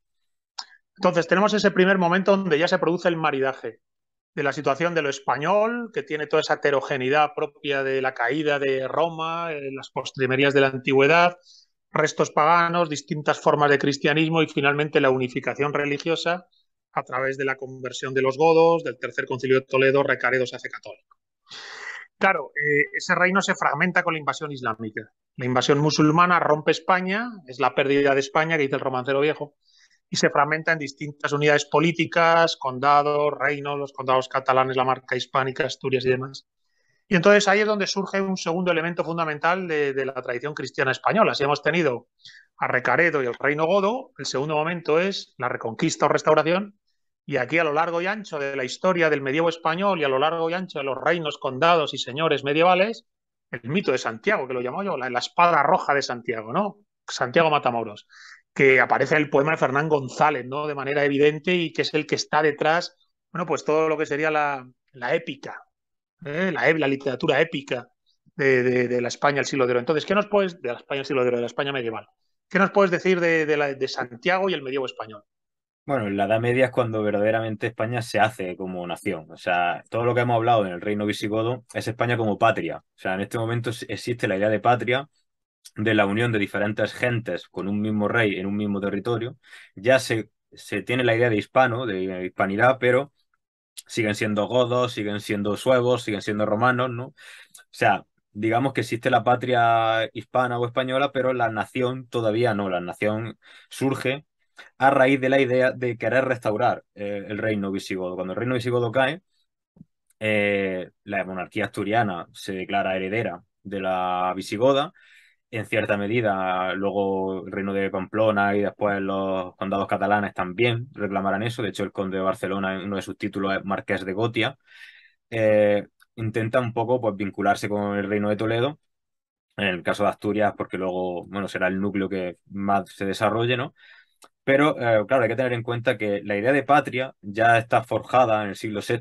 Entonces, tenemos ese primer momento donde ya se produce el maridaje de la situación de lo español, que tiene toda esa heterogeneidad propia de la caída de Roma, eh, las postrimerías de la antigüedad, restos paganos, distintas formas de cristianismo y finalmente la unificación religiosa a través de la conversión de los godos, del tercer concilio de Toledo, Recaredo se hace católico. Claro, eh, ese reino se fragmenta con la invasión islámica. La invasión musulmana rompe España, es la pérdida de España que dice el romancero viejo, y se fragmenta en distintas unidades políticas, condados, reinos, los condados catalanes, la marca hispánica, Asturias y demás. Y entonces ahí es donde surge un segundo elemento fundamental de, la tradición cristiana española. Si hemos tenido a Recaredo y el Reino Godo, el segundo momento es la reconquista o restauración. Y aquí a lo largo y ancho de la historia del medievo español y a lo largo y ancho de los reinos, condados y señores medievales, el mito de Santiago, que lo llamo yo, la, la espada roja de Santiago, ¿no? Santiago Matamoros que aparece en el poema de Fernán González, ¿no? De manera evidente y que es el que está detrás, bueno, pues todo lo que sería la, la épica, ¿eh? la, literatura épica de, la España del siglo de oro. Entonces, ¿qué nos puedes, de la España del siglo de oro, de la España medieval, qué nos puedes decir de, de Santiago y el medievo español? Bueno, la Edad Media es cuando verdaderamente España se hace como nación. O sea, todo lo que hemos hablado en el reino visigodo es España como patria. O sea, en este momento existe la idea de patria de la unión de diferentes gentes con un mismo rey en un mismo territorio, ya se, se tiene la idea de hispano, de hispanidad, pero siguen siendo godos, siguen siendo suevos, siguen siendo romanos, ¿no? O sea, digamos que existe la patria hispana o española, pero la nación todavía no, la nación surge a raíz de la idea de querer restaurar eh, el reino visigodo. Cuando el reino visigodo cae, eh, la monarquía asturiana se declara heredera de la visigoda en cierta medida, luego el reino de Pamplona y después los condados catalanes también reclamarán eso. De hecho, el conde de Barcelona, en uno de sus títulos es Marqués de Gotia. Eh, intenta un poco pues, vincularse con el reino de Toledo, en el caso de Asturias, porque luego bueno, será el núcleo que más se desarrolle, ¿no? Pero eh, claro, hay que tener en cuenta que la idea de patria ya está forjada en el siglo VI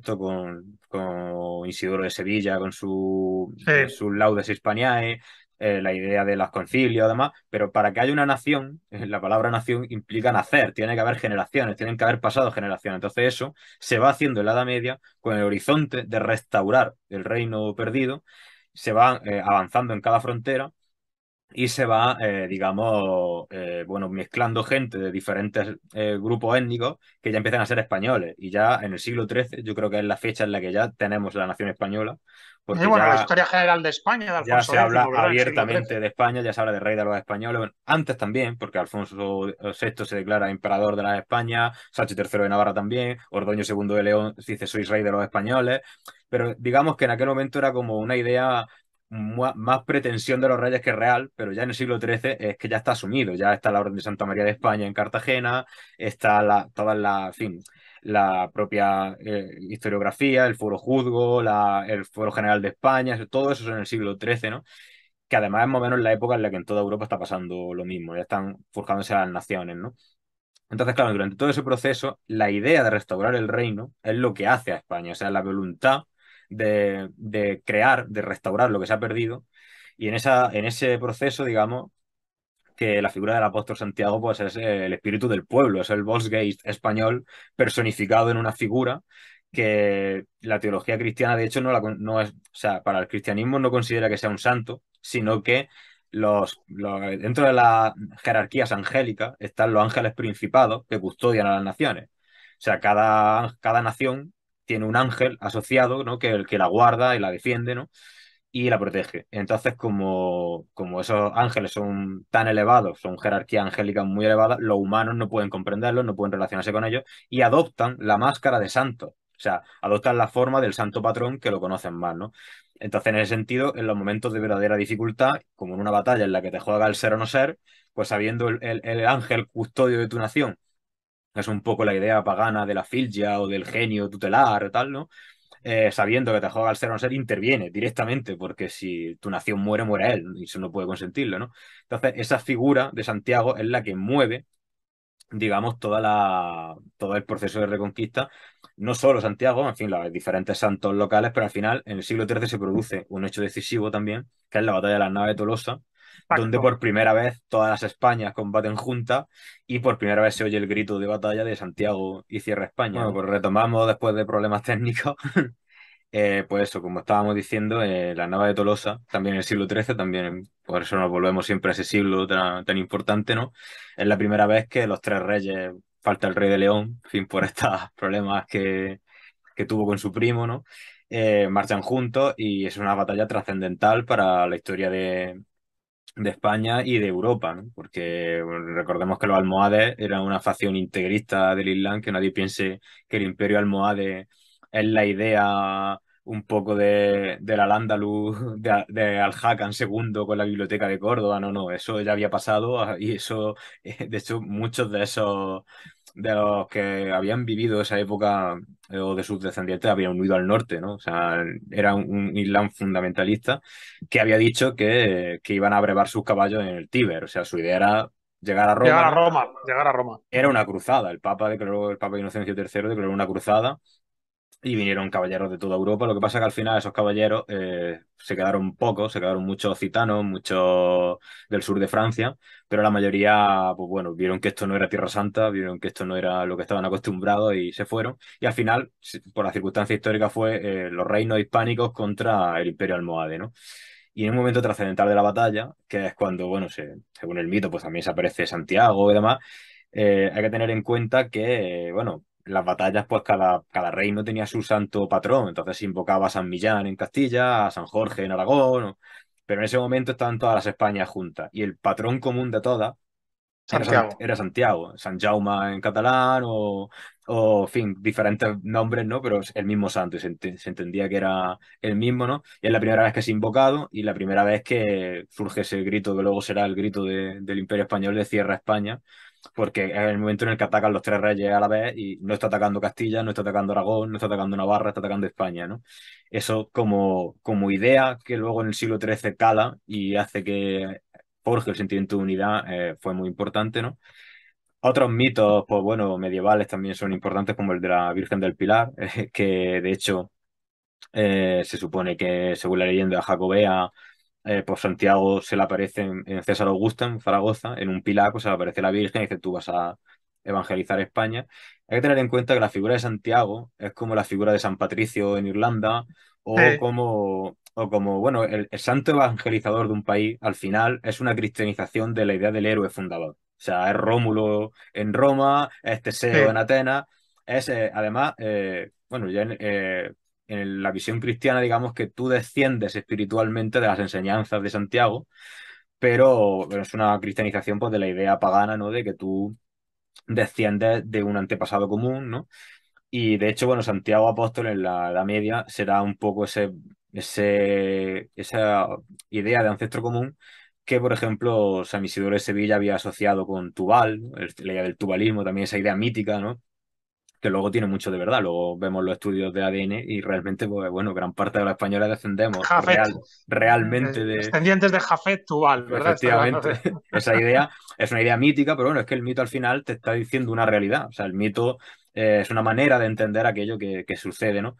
con, Isidoro de Sevilla, con su, sus laudes hispaniae, eh, la idea de los concilios, además, pero para que haya una nación, eh, la palabra nación implica nacer, tiene que haber generaciones, tienen que haber pasado generaciones. Entonces eso se va haciendo en la Edad Media con el horizonte de restaurar el reino perdido, se va eh, avanzando en cada frontera y se va, digamos, bueno, mezclando gente de diferentes grupos étnicos que ya empiezan a ser españoles. Y ya en el siglo XIII, yo creo que es la fecha en la que ya tenemos la nación española, porque bueno, la historia general de España, Alfonso Ya se habla abiertamente de España, ya se habla de rey de los españoles. antes también, porque Alfonso VI se declara emperador de la España, Sánchez III de Navarra también, Ordoño II de León dice soy rey de los españoles. Pero digamos que en aquel momento era como una idea más pretensión de los reyes que real, pero ya en el siglo XIII es que ya está asumido, ya está la Orden de Santa María de España en Cartagena, está la, la fin, la propia eh, historiografía, el Foro Juzgo, el Foro General de España, todo eso es en el siglo XIII, Que además es más o menos la época en la que en toda Europa está pasando lo mismo, ya están forjándose las naciones, Entonces, claro, durante todo ese proceso, la idea de restaurar el reino es lo que hace a España, o sea, la voluntad de, crear, de restaurar lo que se ha perdido. Y en, esa, en ese proceso, digamos, que la figura del apóstol Santiago pues, es eh, el espíritu del pueblo, es el Volksgeist español personificado en una figura que la teología cristiana, de hecho, no, es, para el cristianismo no considera que sea un santo, sino que los, dentro de las jerarquías angélicas están los ángeles principados que custodian a las naciones. O sea, cada, cada nación tiene un ángel asociado, ¿no? Que, el que la guarda y la defiende, ¿no? y la protege. Entonces, como, como esos ángeles son tan elevados, son jerarquía angélica muy elevada, los humanos no pueden comprenderlos, no pueden relacionarse con ellos y adoptan la máscara de santo. O sea, adoptan la forma del santo patrón que lo conocen más, ¿no? Entonces, en ese sentido, en los momentos de verdadera dificultad, como en una batalla en la que te juega el ser o no ser, pues sabiendo el, ángel custodio de tu nación, es un poco la idea pagana de la filia o del genio tutelar, tal, ¿no? Eh, sabiendo que te juega al ser o no ser, interviene directamente, porque si tu nación muere, muere él, y eso no puede consentirlo, ¿no? Entonces, esa figura de Santiago es la que mueve, digamos, toda la, todo el proceso de reconquista, no solo Santiago, en fin, los diferentes santos locales, pero al final, en el siglo XIII se produce un hecho decisivo también, que es la batalla de las naves de Tolosa, donde por primera vez todas las Españas combaten juntas y por primera vez se oye el grito de batalla de Santiago y cierra España. pues retomamos después de problemas técnicos. Eh, pues eso, como estábamos diciendo, eh, la nave de Tolosa, también en el siglo XIII, también por eso nos volvemos siempre a ese siglo tan, tan importante, ¿no? Es la primera vez que los tres reyes, falta el rey de León, fin, por estos problemas que, que tuvo con su primo, ¿no? Eh, marchan juntos y es una batalla trascendental para la historia de, de España y de Europa, porque recordemos que los almohades eran una facción integrista del Islam, que nadie piense que el imperio almohade es la idea un poco de, la Al-Ándalus, de, de Al-Hakan II con la biblioteca de Córdoba, no, no, eso ya había pasado ah, y eso, eh, de hecho, muchos de esos de los que habían vivido esa época eh, o de sus descendientes habían unido al norte, ¿no? O sea, era un, Islam fundamentalista que había dicho que, que, iban a brevar sus caballos en el Tíber. O sea, su idea era llegar a Roma. Llegar a Roma, llegar a Roma. Era una cruzada. El Papa declaró, el Papa Inocencio III declaró una cruzada y vinieron caballeros de toda Europa. Lo que pasa que al final esos caballeros eh, se quedaron pocos, se quedaron muchos citanos, muchos del sur de Francia, pero la mayoría, pues bueno, vieron que esto no era Tierra Santa, vieron que esto no era lo que estaban acostumbrados y se fueron. Y al final, por la circunstancia histórica, fue eh, los reinos hispánicos contra el imperio almohade, ¿no? Y en un momento trascendental de la batalla, que es cuando, bueno, según el mito, pues también se aparece Santiago y demás, eh, hay que tener en cuenta que, bueno, las batallas, pues cada, cada reino tenía su santo patrón, entonces se invocaba a San Millán en Castilla, a San Jorge en Aragón, pero en ese momento estaban todas las Españas juntas y el patrón común de todas Era, Santiago, San Jaume en catalán o, o, en fin, diferentes nombres, ¿no? Pero el mismo santo y se, entendía que era el mismo, ¿no? Y es la primera vez que se ha invocado y la primera vez que surge ese grito que luego será el grito del Imperio Español de Cierra España, porque es el momento en el que atacan los tres reyes a la vez y no está atacando Castilla, no está atacando Aragón, no está atacando Navarra, está atacando España, ¿no? Eso como, como idea que luego en el siglo XIII cala y hace que forge el sentimiento de unidad eh, fue muy importante, ¿no? Otros mitos, pues bueno, medievales también son importantes, como el de la Virgen del Pilar, que de hecho eh, se supone que según la leyenda jacobea eh, pues Santiago se le aparece en, César Augusto en Zaragoza, en un pilaco, pues se le aparece la Virgen y dice, tú vas a evangelizar España. Hay que tener en cuenta que la figura de Santiago es como la figura de San Patricio en Irlanda o como, o como, bueno, el, santo evangelizador de un país, al final, es una cristianización de la idea del héroe fundador. O sea, es Rómulo en Roma, es Teseo en Atenas, es eh, además, eh, bueno, ya en la visión cristiana, digamos que tú desciendes espiritualmente de las enseñanzas de Santiago, pero es una cristianización pues, de la idea pagana, ¿no? De que tú desciendes de un antepasado común, ¿no? Y de hecho, bueno, Santiago Apóstol en la Edad Media será un poco ese, ese, esa idea de ancestro común que, por ejemplo, San Isidoro de Sevilla había asociado con Tubal, la idea del tubalismo, también esa idea mítica, ¿no? que luego tiene mucho de verdad. Luego vemos los estudios de ADN y realmente, pues bueno, gran parte de la española descendemos realmente de. Descendientes de Jafet Tubal, ¿verdad? Efectivamente. Esa idea es una idea mítica, pero bueno, es que el mito al final te está diciendo una realidad. O sea, el mito eh, es una manera de entender aquello que, sucede, ¿no?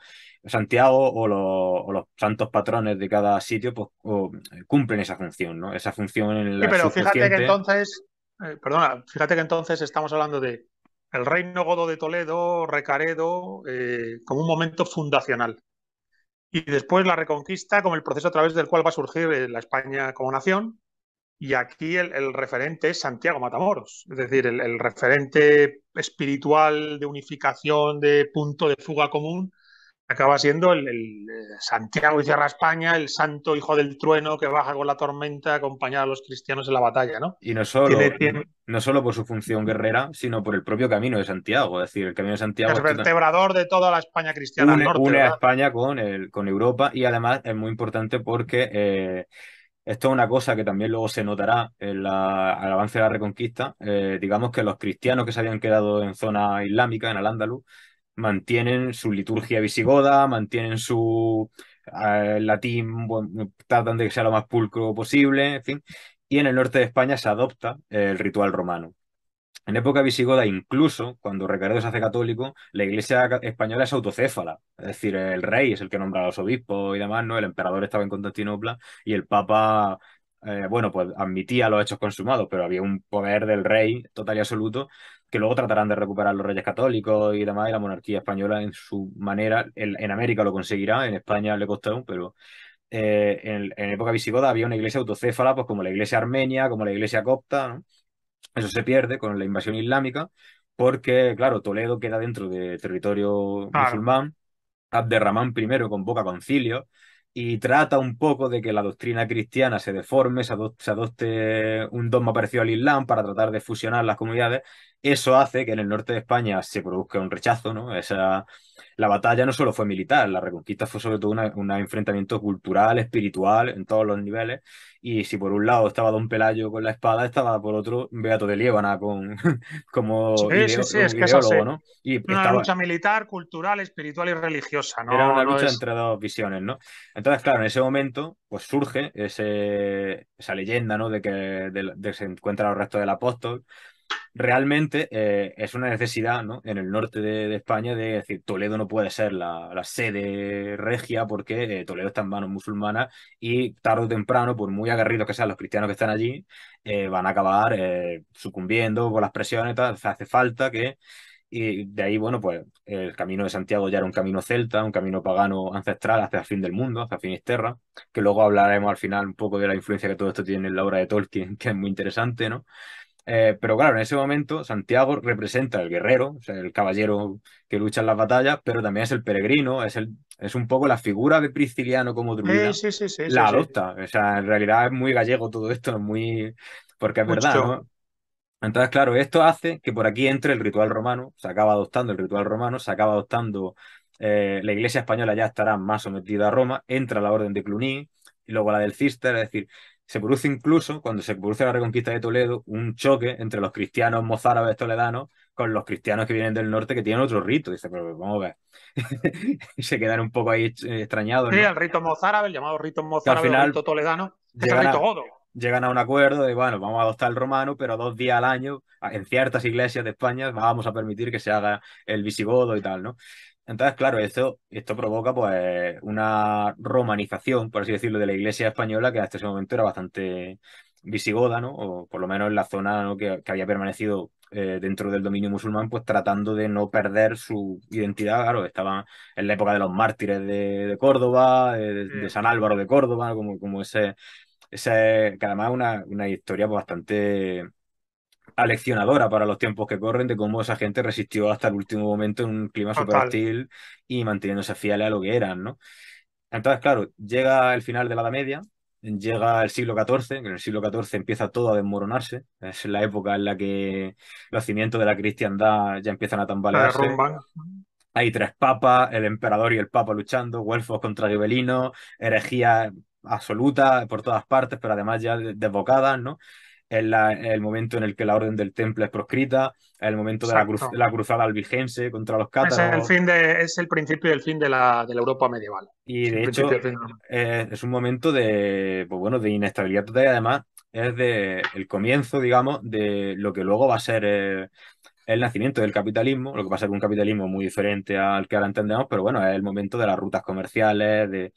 Santiago o, los santos patrones de cada sitio pues, eh, cumplen esa función, ¿no? Esa función en la Sí, pero fíjate que entonces, eh, perdona, fíjate que entonces estamos hablando de el reino godo de Toledo, Recaredo, eh, como un momento fundacional. Y después la reconquista como el proceso a través del cual va a surgir eh, la España como nación. Y aquí el, referente es Santiago Matamoros, es decir, el referente espiritual de unificación, de punto de fuga común, acaba siendo el, eh, Santiago y Sierra España, el santo hijo del trueno que baja con la tormenta acompañado a los cristianos en la batalla, ¿no? Y no solo, no solo por su función guerrera, sino por el propio camino de Santiago, es decir, el camino de Santiago... Es vertebrador de toda la España cristiana. Une, une a España con, Europa y además es muy importante porque... Eh, esto es una cosa que también luego se notará en la, al avance de la Reconquista. Eh, digamos que los cristianos que se habían quedado en zona islámica, en al-Ándalus, mantienen su liturgia visigoda, mantienen su eh, latín, bueno, tratan de que sea lo más pulcro posible, en fin. Y en el norte de España se adopta el ritual romano. En época visigoda, incluso cuando Recaredo se hace católico, la iglesia española es autocéfala. Es decir, el rey es el que nombra a los obispos y demás, ¿no? El emperador estaba en Constantinopla y el papa eh, bueno, pues admitía los hechos consumados, pero había un poder del rey total y absoluto que luego tratarán de recuperar los reyes católicos y demás, y la monarquía española en su manera, en, América lo conseguirá, en España le costará, pero eh, en, época visigoda había una iglesia autocéfala, pues como la iglesia armenia, como la iglesia copta, Eso se pierde con la invasión islámica, porque, claro, Toledo queda dentro de territorio musulmán, Abderramán I convoca concilio, y trata un poco de que la doctrina cristiana se deforme, se, adopte un dogma parecido al Islam para tratar de fusionar las comunidades. Eso hace que en el norte de España se produzca un rechazo, ¿no? Esa, la batalla no solo fue militar, la reconquista fue sobre todo una, un enfrentamiento cultural, espiritual, en todos los niveles. Y si por un lado estaba Don Pelayo con la espada, estaba por otro Beato de Liébana con, como sí, sí, sí, es que eso una lucha militar, cultural, espiritual y religiosa, ¿no? Era una lucha entre dos visiones, ¿no? Entonces, claro, en ese momento, pues surge ese, esa leyenda, ¿no? De que, de que se encuentran los restos del apóstol realmente eh, es una necesidad ¿no? en el norte de, España de decir Toledo no puede ser la, la sede regia porque eh, Toledo está en manos musulmanas y tarde o temprano, por muy agarridos que sean los cristianos que están allí, eh, van a acabar sucumbiendo por las presiones. Tal. hace falta que... Y de ahí, bueno, pues el camino de Santiago ya era un camino celta, un camino pagano ancestral hasta el fin del mundo, hasta Finisterra, que luego hablaremos al final un poco de la influencia que todo esto tiene en la obra de Tolkien, que es muy interesante, ¿no? Eh, pero claro, en ese momento Santiago representa el guerrero, el caballero que lucha en las batallas, pero también es el peregrino, es, el, es un poco la figura de Prisciliano como druida. la adopta. O sea, en realidad es muy gallego todo esto, es muy. Porque es verdad, Entonces, claro, esto hace que por aquí entre el ritual romano, se acaba adoptando el ritual romano, se acaba adoptando eh, la iglesia española ya estará más sometida a Roma, entra la orden de Cluny y luego la del Cister, es decir, se produce incluso, cuando se produce la reconquista de Toledo, un choque entre los cristianos mozárabes toledanos con los cristianos que vienen del norte que tienen otro rito. Dice, pero vamos a ver. se quedan un poco ahí extrañados. Sí, el rito mozárabe, el llamado rito mozárabe, toledano, Llegan a un acuerdo de, bueno, vamos a adoptar el romano, pero dos días al año, en ciertas iglesias de España, vamos a permitir que se haga el visigodo y tal, ¿no? Entonces, claro, esto, esto provoca pues una romanización, por así decirlo, de la iglesia española, que hasta ese momento era bastante visigoda, ¿no? O por lo menos en la zona que, había permanecido eh, dentro del dominio musulmán, pues tratando de no perder su identidad. Claro, estaba en la época de los mártires de, Córdoba, eh, de, San Álvaro de Córdoba, como, como ese, ese que además es una historia pues, bastante aleccionadora para los tiempos que corren de cómo esa gente resistió hasta el último momento en un clima súper hostil y manteniéndose fieles a lo que eran, ¿no? Entonces, claro, llega el final de la Edad Media, llega el siglo XIV, en el siglo XIV empieza todo a desmoronarse, es la época en la que los cimientos de la cristiandad ya empiezan a tambalearse. Hay tres papas, el emperador y el papa luchando, güelfos contra gibelinos, herejía absoluta por todas partes, pero además ya desbocada ¿no? es el momento en el que la orden del templo es proscrita, es el momento de la, cruz, la, cruzada albigense contra los cátaros. Es el, fin de, es el principio y el fin de la, Europa medieval. Y de hecho eh, es un momento de, pues bueno, de inestabilidad total y además es de el comienzo, digamos, de lo que luego va a ser eh, el nacimiento del capitalismo, lo que va a ser un capitalismo muy diferente al que ahora entendemos, pero bueno, es el momento de las rutas comerciales, de,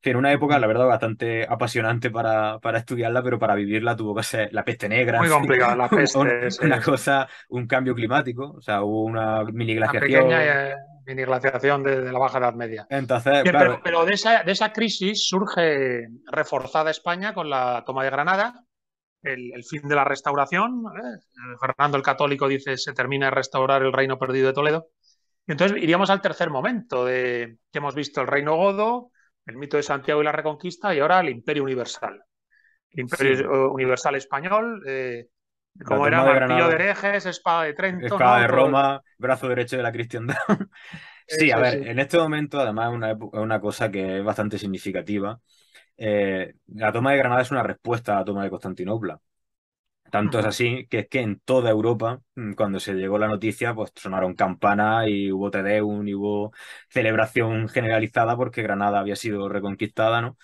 que en una época, la verdad, bastante apasionante para, estudiarla, pero para vivirla tuvo que ser la peste negra. Muy complicada, la peste. una, cosa, un cambio climático, o sea, hubo una mini glaciación. Una eh, pequeña mini glaciación de, la Baja Edad Media. Entonces, pero, de, esa, crisis surge reforzada España con la toma de Granada, el, fin de la restauración. ¿eh? Eh, Fernando el Católico dice se termina de restaurar el reino perdido de Toledo. Entonces iríamos al tercer momento de que hemos visto el reino godo, el mito de Santiago y la Reconquista, y ahora el Imperio Universal. El Imperio Universal Español, eh, como era martillo de herejes, espada de Trento. Espada de Roma, brazo derecho de la cristiandad. sí, a ver, en este momento, además, es una, una cosa que es bastante significativa. Eh, la toma de Granada es una respuesta a la toma de Constantinopla. Tanto es así que es que en toda Europa, mm, cuando se llegó la noticia, pues sonaron campanas y hubo Tedeum y hubo celebración generalizada porque Granada había sido reconquistada, ¿no?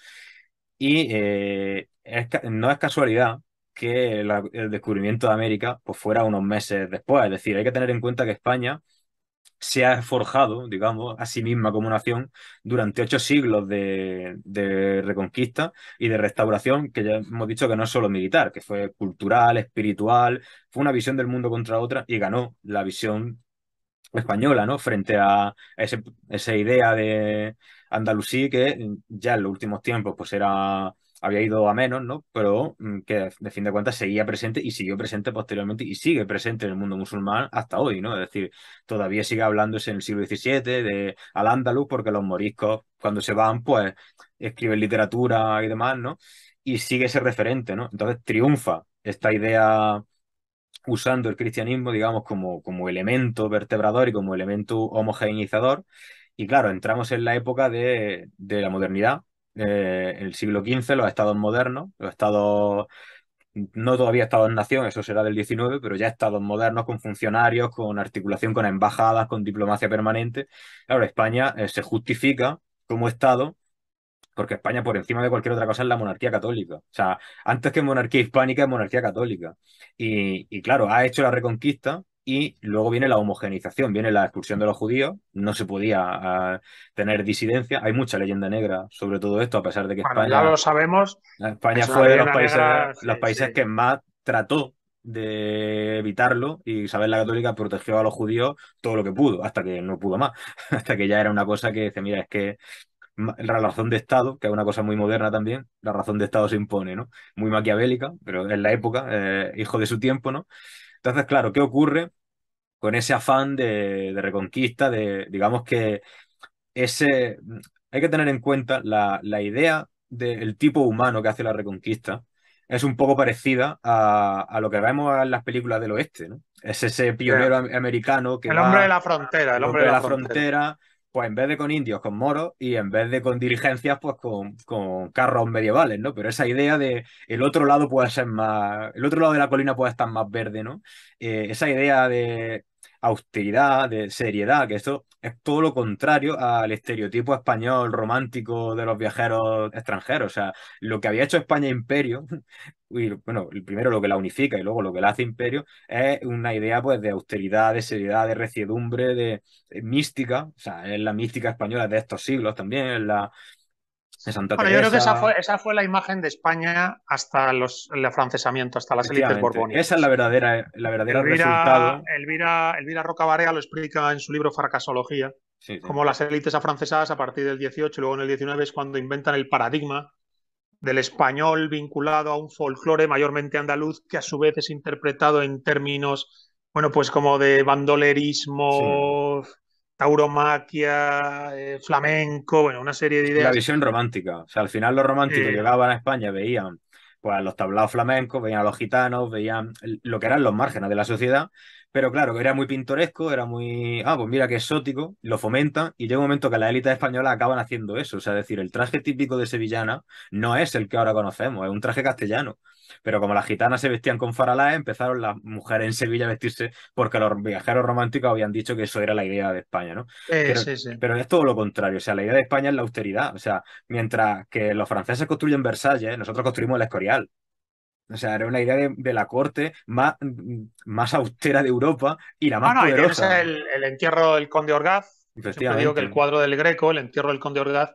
Y eh, no es casualidad que el descubrimiento de América pues, fuera unos meses después. Es decir, hay que tener en cuenta que España se ha forjado, digamos, a sí misma como nación durante ocho siglos de, reconquista y de restauración, que ya hemos dicho que no es solo militar, que fue cultural, espiritual, fue una visión del mundo contra otra y ganó la visión española, ¿no? Frente a ese, esa idea de Andalucía que ya en los últimos tiempos pues era había ido a menos, ¿no? Pero mm, que de fin de cuentas seguía presente y siguió presente posteriormente y sigue presente en el mundo musulmán hasta hoy, ¿no? Es decir, todavía sigue hablándose en el siglo XVII de al ándalus porque los moriscos cuando se van, pues escriben literatura y demás, ¿no? Y sigue ese referente, ¿no? Entonces triunfa esta idea usando el cristianismo, digamos, como, como elemento vertebrador y como elemento homogeneizador. Y claro, entramos en la época de, de la modernidad, eh, el siglo XV, los estados modernos, los estados, no todavía estados nación, eso será del XIX, pero ya estados modernos con funcionarios, con articulación con embajadas, con diplomacia permanente. Ahora España eh, se justifica como estado porque España por encima de cualquier otra cosa es la monarquía católica. O sea, antes que monarquía hispánica es monarquía católica. y claro, ha hecho la reconquista y luego viene la homogenización, viene la expulsión de los judíos, no se podía ah, tener disidencia, hay mucha leyenda negra sobre todo esto, a pesar de que España... lo sabemos. Ah, España fue de los países, que más trató de evitarlo y Isabel la Católica protegió a los judíos todo lo que pudo, hasta que no pudo más, hasta que ya era una cosa que dice, mira, es que la razón de Estado, que es una cosa muy moderna también, la razón de Estado se impone, ¿no? Muy maquiavélica, pero en la época, eh, hijo de su tiempo, ¿no? Entonces, claro, ¿qué ocurre con ese afán de, reconquista? De, digamos que ese, hay que tener en cuenta la, idea del tipo humano que hace la reconquista. Es un poco parecida a, lo que vemos en las películas del oeste, Es ese pionero americano que... El hombre de la frontera, el hombre, de la, frontera pues en vez de con indios, con moros, y en vez de con diligencias pues con, con, carros medievales, ¿no? Pero esa idea de el otro lado puede ser más, el otro lado de la colina puede estar más verde, ¿no? Eh, esa idea de austeridad, de seriedad, que esto es todo lo contrario al estereotipo español romántico de los viajeros extranjeros. O sea, lo que había hecho España imperio, bueno bueno, primero lo que la unifica y luego lo que la hace imperio, es una idea pues de austeridad, de seriedad, de reciedumbre, de, de eh, mística. O sea, es la mística española de estos siglos también, es la, bueno, Yo creo que esa fue, esa fue, la imagen de España hasta los, el afrancesamiento, hasta las élites borbónicas. Esa es la verdadera, la verdadera Elvira, resultado. Elvira, Roca Barea lo explica en su libro Fracasología, como las élites afrancesadas a partir del 18 y luego en el 19 es cuando inventan el paradigma del español vinculado a un folclore mayormente andaluz que a su vez es interpretado en términos, bueno, pues como de bandolerismo, tauromaquia, eh, flamenco, bueno, una serie de ideas. La visión romántica. O sea, al final los románticos eh, llegaban a España, veían pues los tablaos flamencos, veían a los gitanos, veían lo que eran los márgenes de la sociedad, pero claro, era muy pintoresco, era muy, ah, pues mira qué exótico, lo fomentan y llega un momento que la élite española acaban haciendo eso, o sea, decir, el traje típico de sevillana no es el que ahora conocemos, es un traje castellano, pero como las gitanas se vestían con faralaes, empezaron las mujeres en Sevilla a vestirse porque los viajeros románticos habían dicho que eso era la idea de España, ¿no? pero, sí, sí. pero, es todo lo contrario, o sea, la idea de España es la austeridad, o sea, mientras que los franceses construyen Versalles, nosotros construimos el Escorial, o sea, era una idea de, la corte más, más, austera de Europa y la más poderosa. El, entierro del conde Orgaz. digo que el cuadro del Greco, el entierro del conde Orgaz,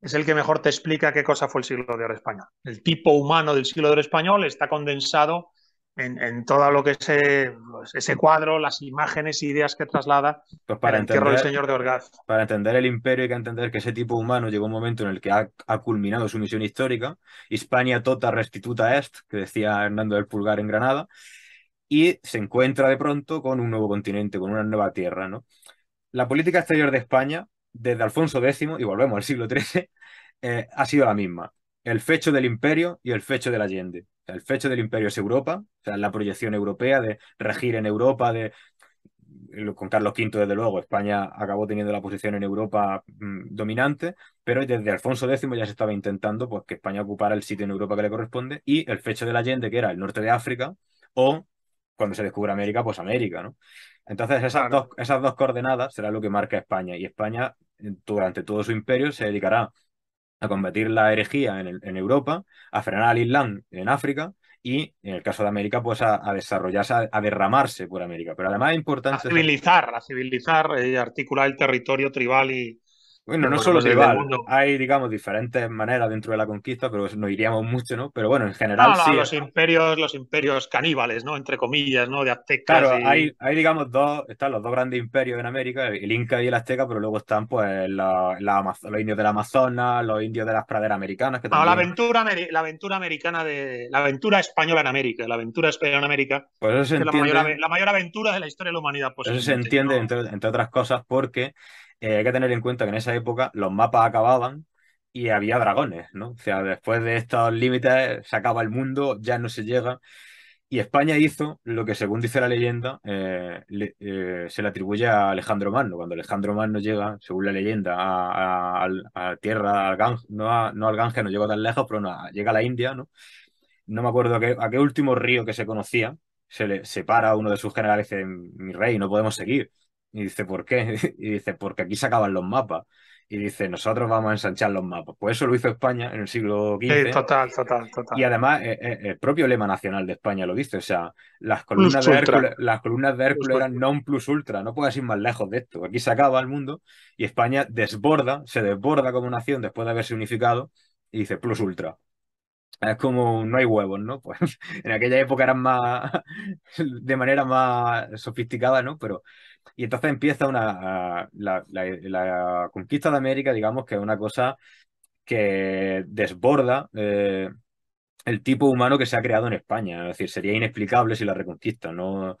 es el que mejor te explica qué cosa fue el siglo de oro español. El tipo humano del siglo de oro español está condensado en, todo lo que es eh, pues, ese cuadro, las imágenes e ideas que traslada pues para entender, señor de Orgaz. Para entender el imperio hay que entender que ese tipo humano llegó un momento en el que ha, culminado su misión histórica, Hispania tota restituta est, que decía Hernando del Pulgar en Granada, y se encuentra de pronto con un nuevo continente, con una nueva tierra. ¿no? La política exterior de España, desde Alfonso X, y volvemos al siglo XIII, eh, ha sido la misma. El fecho del imperio y el fecho del Allende el fecho del imperio es Europa, o sea, la proyección europea de regir en Europa, de con Carlos V, desde luego, España acabó teniendo la posición en Europa mm, dominante, pero desde Alfonso X ya se estaba intentando pues, que España ocupara el sitio en Europa que le corresponde y el fecho de la Allende, que era el norte de África, o cuando se descubre América, pues América, ¿no? Entonces esas, dos, esas dos coordenadas será lo que marca España y España durante todo su imperio se dedicará a combatir la herejía en, en Europa, a frenar al Islam en África y, en el caso de América, pues a, desarrollarse, a, derramarse por América. Pero además es importante... A civilizar, a civilizar, eh, articular el territorio tribal y, bueno, no solo se hay, digamos, diferentes maneras dentro de la conquista, pero no iríamos mucho, ¿no? Pero bueno, en general sí. Los eh. imperios, los imperios caníbales, ¿no? Entre comillas, ¿no? De aztecas. Claro, hay, digamos, dos, están los dos grandes imperios en América, el Inca y el Azteca, pero luego están, pues, la, los indios del Amazonas, los indios de las praderas americanas. Que no, la, aventura, la aventura americana de. La aventura española en América, la aventura española en América. Pues eso se entiende... la, mayor, aventura de la historia de la humanidad. Eso se entiende, entre, entre otras cosas, porque eh, hay que tener en cuenta que en esa época los mapas acababan y había dragones, ¿no? O sea, después de estos límites se acaba el mundo, ya no se llega. Y España hizo lo que, según dice la leyenda, eh, eh, se le atribuye a Alejandro Magno. Cuando Alejandro Magno llega, según la leyenda, a, a, tierra, no, no al Ganges, no llega tan lejos, pero llega a la India, ¿no? No me acuerdo a qué, último río que se conocía, se le separa uno de sus generales y dice, mi rey, no podemos seguir. Y dice, ¿por qué? Y dice, porque aquí se acaban los mapas. Y dice, nosotros vamos a ensanchar los mapas. Pues eso lo hizo España en el siglo XV. Sí, total, total, total. Y además, eh, eh, el propio lema nacional de España lo dice. O sea, las columnas, de Hércules, las columnas de Hércules eran non plus ultra. No puedes ir más lejos de esto. Aquí se acaba el mundo y España desborda, se desborda como nación después de haberse unificado y dice plus ultra. Es como no hay huevos, ¿no? Pues en aquella época eran más de manera más sofisticada, ¿no? Pero y entonces empieza una, la, conquista de América, digamos, que es una cosa que desborda eh, el tipo humano que se ha creado en España. Es decir, sería inexplicable si la reconquista. No,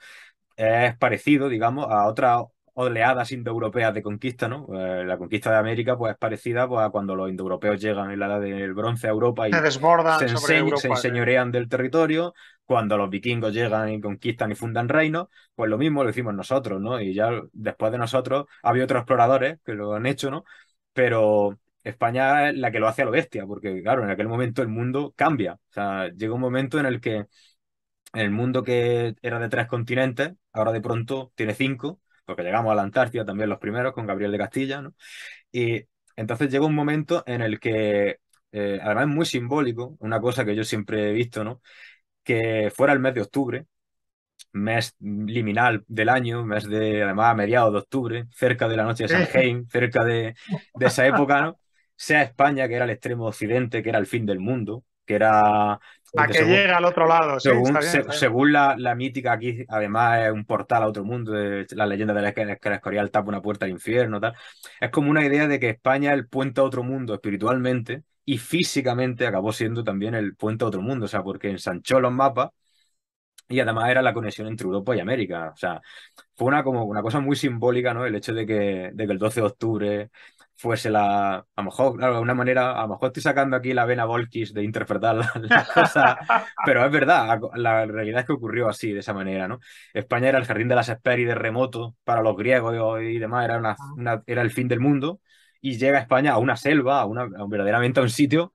es parecido, digamos, a otra oleadas indoeuropeas de conquista, ¿no? Eh, la conquista de América pues, es parecida pues, a cuando los indoeuropeos llegan en la edad del bronce a Europa y se, desbordan ¿eh? enseñorean del territorio, cuando los vikingos llegan y conquistan y fundan reinos, pues lo mismo lo hicimos nosotros, ¿no? Y ya después de nosotros había otros exploradores que lo han hecho, ¿no? Pero España es la que lo hace a lo bestia, porque claro, en aquel momento el mundo cambia. O sea, llega un momento en el que el mundo que era de tres continentes, ahora de pronto tiene cinco porque llegamos a la Antártida también los primeros con Gabriel de Castilla, ¿no? Y entonces llegó un momento en el que, eh, además es muy simbólico, una cosa que yo siempre he visto, ¿no? Que fuera el mes de octubre, mes liminal del año, mes de, además, a mediados de octubre, cerca de la noche de San Jaime, cerca de, de esa época, ¿no? Sea España, que era el extremo occidente, que era el fin del mundo, que era a que llegue al otro lado. según, la, mítica, aquí además es un portal a otro mundo, la leyenda de la que Escorial tapa una puerta al infierno, tal. Es como una idea de que España es el puente a otro mundo espiritualmente y físicamente acabó siendo también el puente a otro mundo, o sea, porque ensanchó los mapas y además era la conexión entre Europa y América. O sea, fue una, como una cosa muy simbólica, ¿no? El hecho de que, de que el 12 de octubre fuese la. A lo mejor, una manera, a lo mejor estoy sacando aquí la vena Volkis de interpretar la cosa pero es verdad, la realidad es que ocurrió así, de esa manera, ¿no? España era el jardín de las de remoto para los griegos y, demás, era, ah. era el fin del mundo, y llega España a una selva, a verdaderamente a un sitio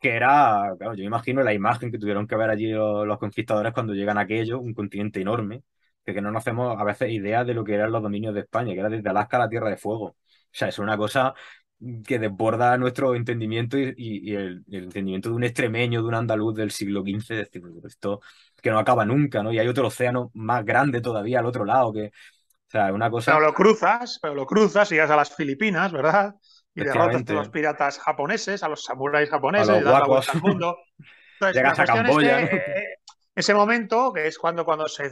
que era, claro, yo me imagino la imagen que tuvieron que ver allí los, conquistadores cuando llegan a aquello, un continente enorme, que, que no nos hacemos a veces idea de lo que eran los dominios de España, que era desde Alaska a la Tierra de Fuego o sea, es una cosa que desborda nuestro entendimiento y, el, entendimiento de un extremeño, de un andaluz del siglo XV, es decir, esto que no acaba nunca, ¿no? Y hay otro océano más grande todavía al otro lado que... O sea, es una cosa... Pero lo cruzas, pero lo cruzas y vas a las Filipinas, ¿verdad? Y derrotas a los piratas japoneses, a los samuráis japoneses, a los vuelta al mundo. Llegas a Camboya. Eh, ese momento, que es cuando, cuando se,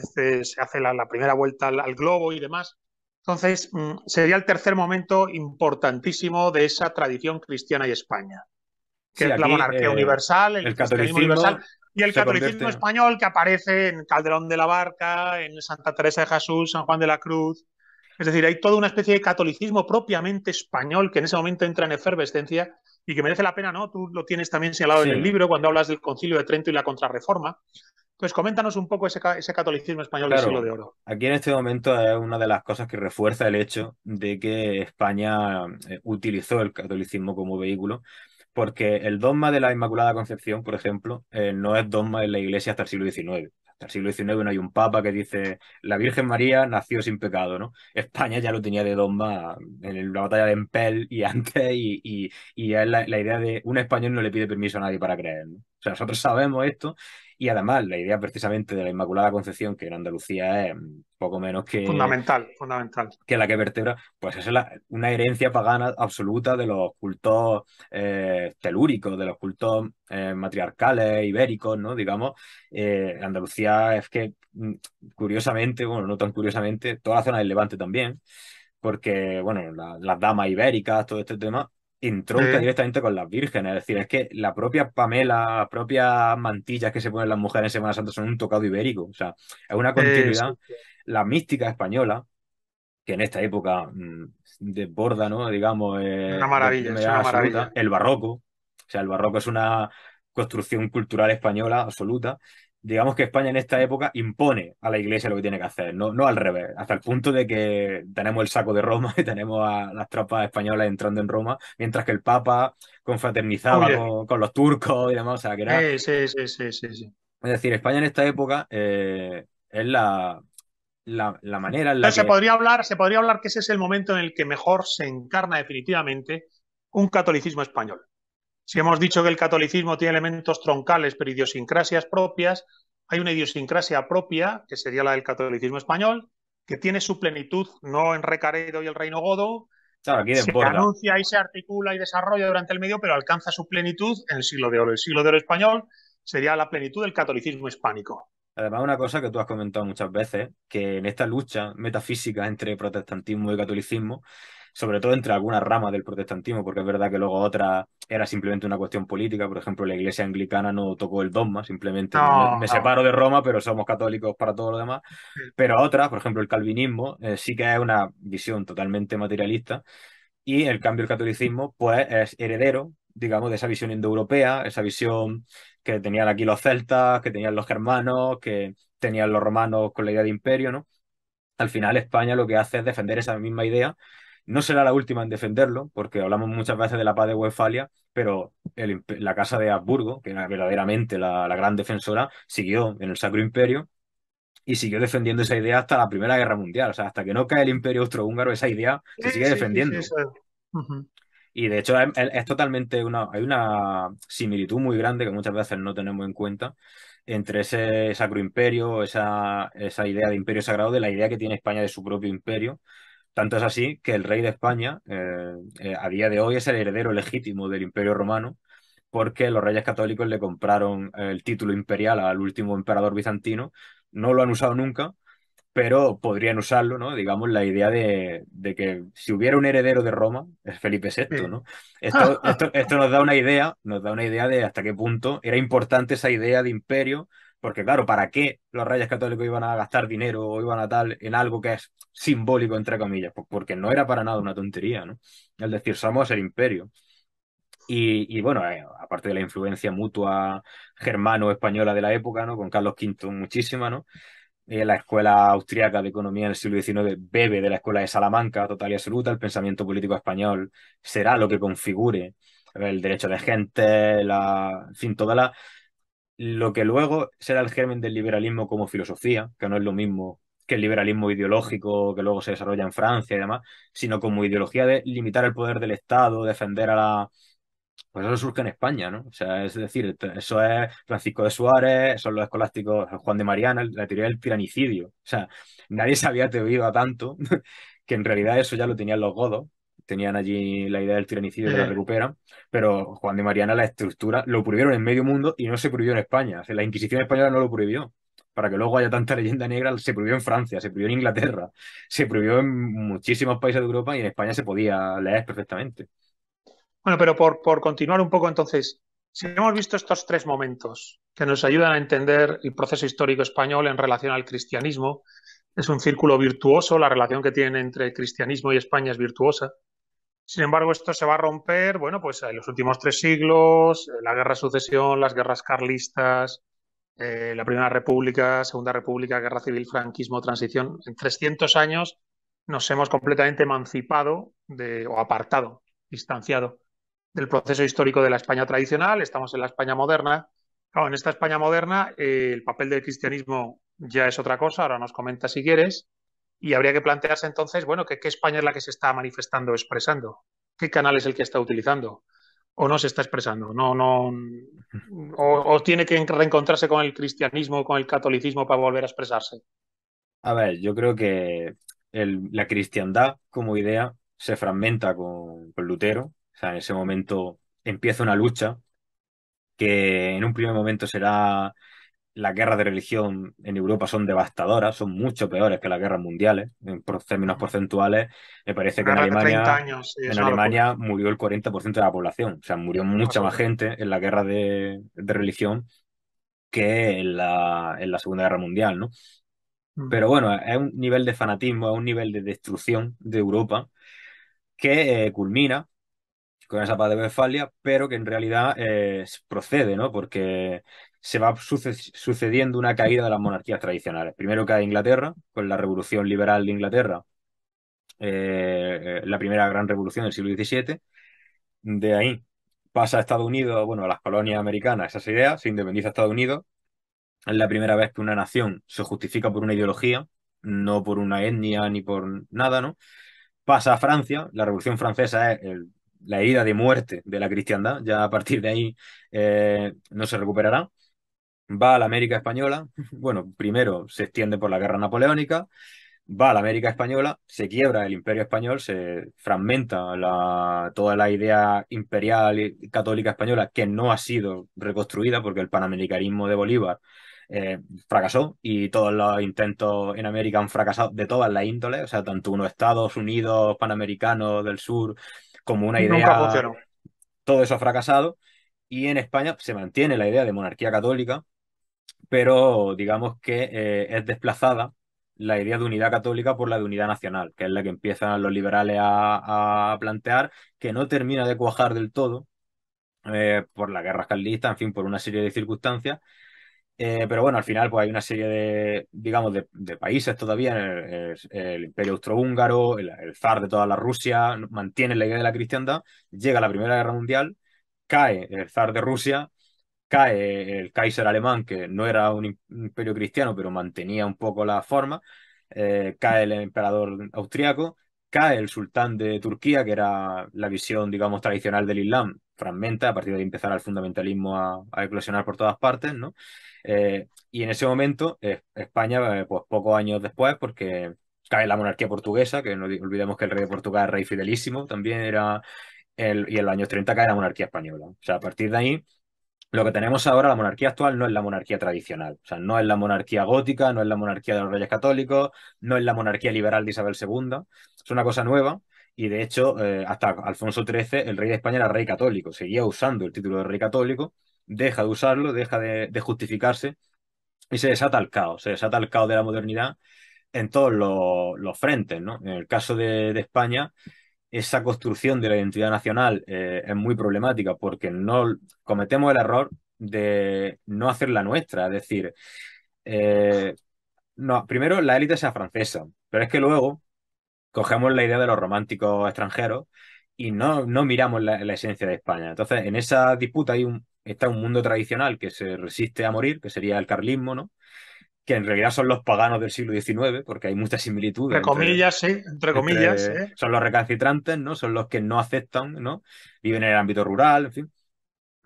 hace la, primera vuelta al globo y demás, entonces, mm, sería el tercer momento importantísimo de esa tradición cristiana y España, que es la monarquía eh, universal, el, universal y el catolicismo español que aparece en Calderón de la Barca, en Santa Teresa de Jesús, San Juan de la Cruz. Es decir, hay toda una especie de catolicismo propiamente español que en ese momento entra en efervescencia y que merece la pena, ¿no? Tú lo tienes también señalado en el libro cuando hablas del Concilio de Trento y la Contrarreforma. Pues coméntanos un poco ese, catolicismo español del siglo de oro. Aquí en este momento es una de las cosas que refuerza el hecho de que España eh, utilizó el catolicismo como vehículo, porque el dogma de la Inmaculada Concepción, por ejemplo, eh, no es dogma en la Iglesia hasta el siglo XIX. Hasta el siglo XIX no hay un papa que dice la Virgen María nació sin pecado, ¿no? España ya lo tenía de dogma en la batalla de Empel y antes, y, es la, idea de un español no le pide permiso a nadie para creer, O sea, nosotros sabemos esto y además, la idea precisamente de la Inmaculada Concepción, que en Andalucía es mm, poco menos que. Fundamental, fundamental. Que la que vertebra, pues es una herencia pagana absoluta de los cultos eh, telúricos, de los cultos eh, matriarcales, ibéricos, ¿no? Digamos, eh, Andalucía es que, mm, curiosamente, bueno, no tan curiosamente, toda la zona del Levante también, porque, bueno, las damas ibéricas, todo este tema, Intronca directamente con las vírgenes. Es decir, es que la propia Pamela, las propias mantillas que se ponen las mujeres en Semana Santa son un tocado ibérico. O sea, es una continuidad. La mística española, que en esta época mm, desborda, ¿no? Digamos. una eh, maravilla, es una maravilla. El barroco. O sea, el barroco es una construcción cultural española absoluta digamos que España en esta época impone a la iglesia lo que tiene que hacer, no, al revés, hasta el punto de que tenemos el saco de Roma y tenemos a las tropas españolas entrando en Roma, mientras que el Papa confraternizaba con, los turcos y demás, o Sí, sí, sí, sí, sí. Es decir, España en esta época eh, es la, la, manera en la Se podría, hablar, se podría hablar que ese es el momento en el que mejor se encarna definitivamente un catolicismo español. Si hemos dicho que el catolicismo tiene elementos troncales, pero idiosincrasias propias, hay una idiosincrasia propia, que sería la del catolicismo español, que tiene su plenitud no en Recaredo y el Reino Godo. Claro, aquí se anuncia y se articula y desarrolla durante el medio, pero alcanza su plenitud en el siglo de oro. El siglo de oro español sería la plenitud del catolicismo hispánico. Además, una cosa que tú has comentado muchas veces, que en esta lucha metafísica entre protestantismo y catolicismo, sobre todo entre algunas ramas del protestantismo, porque es verdad que luego otra era simplemente una cuestión política, por ejemplo, la iglesia anglicana no tocó el dogma, simplemente me separo de Roma, pero somos católicos para todo lo demás, pero otras, por ejemplo, el calvinismo, eh, sí que es una visión totalmente materialista, y el cambio del catolicismo, pues es heredero, digamos, de esa visión indoeuropea, esa visión que tenían aquí los celtas, que tenían los germanos, que tenían los romanos con la idea de imperio, ¿no? Al final España lo que hace es defender esa misma idea, no será la última en defenderlo, porque hablamos muchas veces de la paz de Westfalia, pero la casa de Habsburgo, que era verdaderamente la, gran defensora, siguió en el Sacro Imperio y siguió defendiendo esa idea hasta la Primera Guerra Mundial. O sea, hasta que no cae el Imperio Austrohúngaro, esa idea se sigue defendiendo. Y de hecho es, totalmente una, hay una similitud muy grande que muchas veces no tenemos en cuenta entre ese sacro imperio, esa, esa idea de imperio sagrado, de la idea que tiene España de su propio imperio, tanto es así que el rey de España eh, eh, a día de hoy es el heredero legítimo del Imperio Romano porque los reyes católicos le compraron eh, el título imperial al último emperador bizantino. No lo han usado nunca, pero podrían usarlo, ¿no? Digamos, la idea de, que si hubiera un heredero de Roma, es Felipe VI, ¿no? Esto, nos da una idea, nos da una idea de hasta qué punto era importante esa idea de imperio porque claro, ¿para qué los Reyes Católicos iban a gastar dinero o iban a tal en algo que es simbólico, entre comillas? porque no era para nada una tontería, ¿no? Es decir, somos el imperio. Y, bueno, eh, aparte de la influencia mutua germano-española de la época, ¿no? Con Carlos V muchísima, ¿no? Eh, la escuela austriaca de economía del siglo XIX bebe de la escuela de Salamanca, total y absoluta, el pensamiento político español será lo que configure el derecho de gente, la, en fin, toda la lo que luego será el germen del liberalismo como filosofía, que no es lo mismo que el liberalismo ideológico que luego se desarrolla en Francia y demás, sino como ideología de limitar el poder del Estado, defender a la... Pues eso surge en España, ¿no? O sea, es decir, eso es Francisco de Suárez, son los escolásticos Juan de Mariana, la teoría del tiranicidio. O sea, nadie sabía había atrevido tanto que en realidad eso ya lo tenían los godos tenían allí la idea del tiranicidio la eh. recuperan, pero Juan de Mariana la estructura lo prohibieron en medio mundo y no se prohibió en España. la Inquisición española no lo prohibió. Para que luego haya tanta leyenda negra, se prohibió en Francia, se prohibió en Inglaterra, se prohibió en muchísimos países de Europa y en España se podía leer perfectamente. Bueno, pero por, por continuar un poco entonces, si hemos visto estos tres momentos que nos ayudan a entender el proceso histórico español en relación al cristianismo, es un círculo virtuoso, la relación que tienen entre cristianismo y España es virtuosa. Sin embargo, esto se va a romper, bueno, pues en los últimos tres siglos, eh, la guerra de sucesión, las guerras carlistas, eh, la Primera República, Segunda República, Guerra Civil, Franquismo, Transición. En 300 años nos hemos completamente emancipado de, o apartado, distanciado del proceso histórico de la España tradicional, estamos en la España moderna. en esta España moderna eh, el papel del cristianismo ya es otra cosa, ahora nos comenta si quieres, y habría que plantearse entonces, bueno, ¿qué, España es la que se está manifestando, o expresando? ¿Qué canal es el que está utilizando? o no se está expresando, no, no, o, tiene que reencontrarse con el cristianismo, con el catolicismo para volver a expresarse. A ver, yo creo que la cristiandad como idea se fragmenta con, Lutero, o sea, en ese momento empieza una lucha que en un primer momento será las guerras de religión en Europa son devastadoras, son mucho peores que las guerras mundiales, en términos porcentuales. Me parece que en Alemania, en Alemania murió el 40% de la población, o sea, murió mucha más gente en la guerra de, religión que en la, Segunda Guerra Mundial, ¿no? Pero bueno, es un nivel de fanatismo, es un nivel de destrucción de Europa que eh, culmina con esa paz de Westfalia, pero que en realidad eh, procede, ¿no? Porque se va sucediendo una caída de las monarquías tradicionales. Primero cae Inglaterra, con la Revolución Liberal de Inglaterra, eh, eh, la primera gran revolución del siglo XVII. De ahí pasa a Estados Unidos, bueno, a las colonias americanas, esas ideas, se independiza Estados Unidos. Es la primera vez que una nación se justifica por una ideología, no por una etnia ni por nada, ¿no? Pasa a Francia, la Revolución Francesa es la herida de muerte de la cristiandad, ya a partir de ahí eh, no se recuperará va a la América Española, bueno, primero se extiende por la guerra napoleónica, va a la América Española, se quiebra el imperio español, se fragmenta toda la idea imperial y católica española que no ha sido reconstruida porque el panamericanismo de Bolívar eh, fracasó y todos los intentos en América han fracasado de todas las índoles, o sea, tanto unos Estados Unidos, panamericanos del sur, como una idea... Todo eso ha fracasado y en España se mantiene la idea de monarquía católica, pero digamos que eh, es desplazada la idea de unidad católica por la de unidad nacional, que es la que empiezan los liberales a, plantear, que no termina de cuajar del todo eh, por la guerra carlistas, en fin, por una serie de circunstancias. Eh, pero bueno, al final pues hay una serie de, digamos, de, países todavía, el, imperio austrohúngaro, el, el, zar de toda la Rusia, mantiene la idea de la cristiandad, llega la Primera Guerra Mundial, cae el zar de Rusia, cae eh, el Kaiser alemán, que no era un imperio cristiano, pero mantenía un poco la forma, eh, cae el emperador austriaco, cae el sultán de Turquía, que era la visión, digamos, tradicional del Islam, fragmenta, a partir de empezar al el fundamentalismo a, eclosionar por todas partes, ¿no? Eh, y en ese momento, España, pues pocos años después, porque cae la monarquía portuguesa, que no olvidemos que el rey de Portugal, rey fidelísimo, también era, el, y en los años 30 cae la monarquía española. O sea, a partir de ahí lo que tenemos ahora, la monarquía actual, no es la monarquía tradicional. O sea, no es la monarquía gótica, no es la monarquía de los reyes católicos, no es la monarquía liberal de Isabel II. Es una cosa nueva. Y de hecho, eh, hasta Alfonso XIII, el rey de España era rey católico. Seguía usando el título de rey católico, deja de usarlo, deja de, justificarse y se desata el caos. Se desata el caos de la modernidad en todos los, frentes. ¿no? En el caso de España esa construcción de la identidad nacional eh, es muy problemática porque no cometemos el error de no hacerla nuestra. Es decir, eh, no, primero la élite sea francesa, pero es que luego cogemos la idea de los románticos extranjeros y no, miramos la, esencia de España. Entonces, en esa disputa hay un, está un mundo tradicional que se resiste a morir, que sería el carlismo, ¿no? que en realidad son los paganos del siglo XIX, porque hay muchas similitudes. Entre, comillas, sí, entre comillas. Son los recalcitrantes, ¿no? Son los que no aceptan, ¿no? Viven en el ámbito rural, en fin.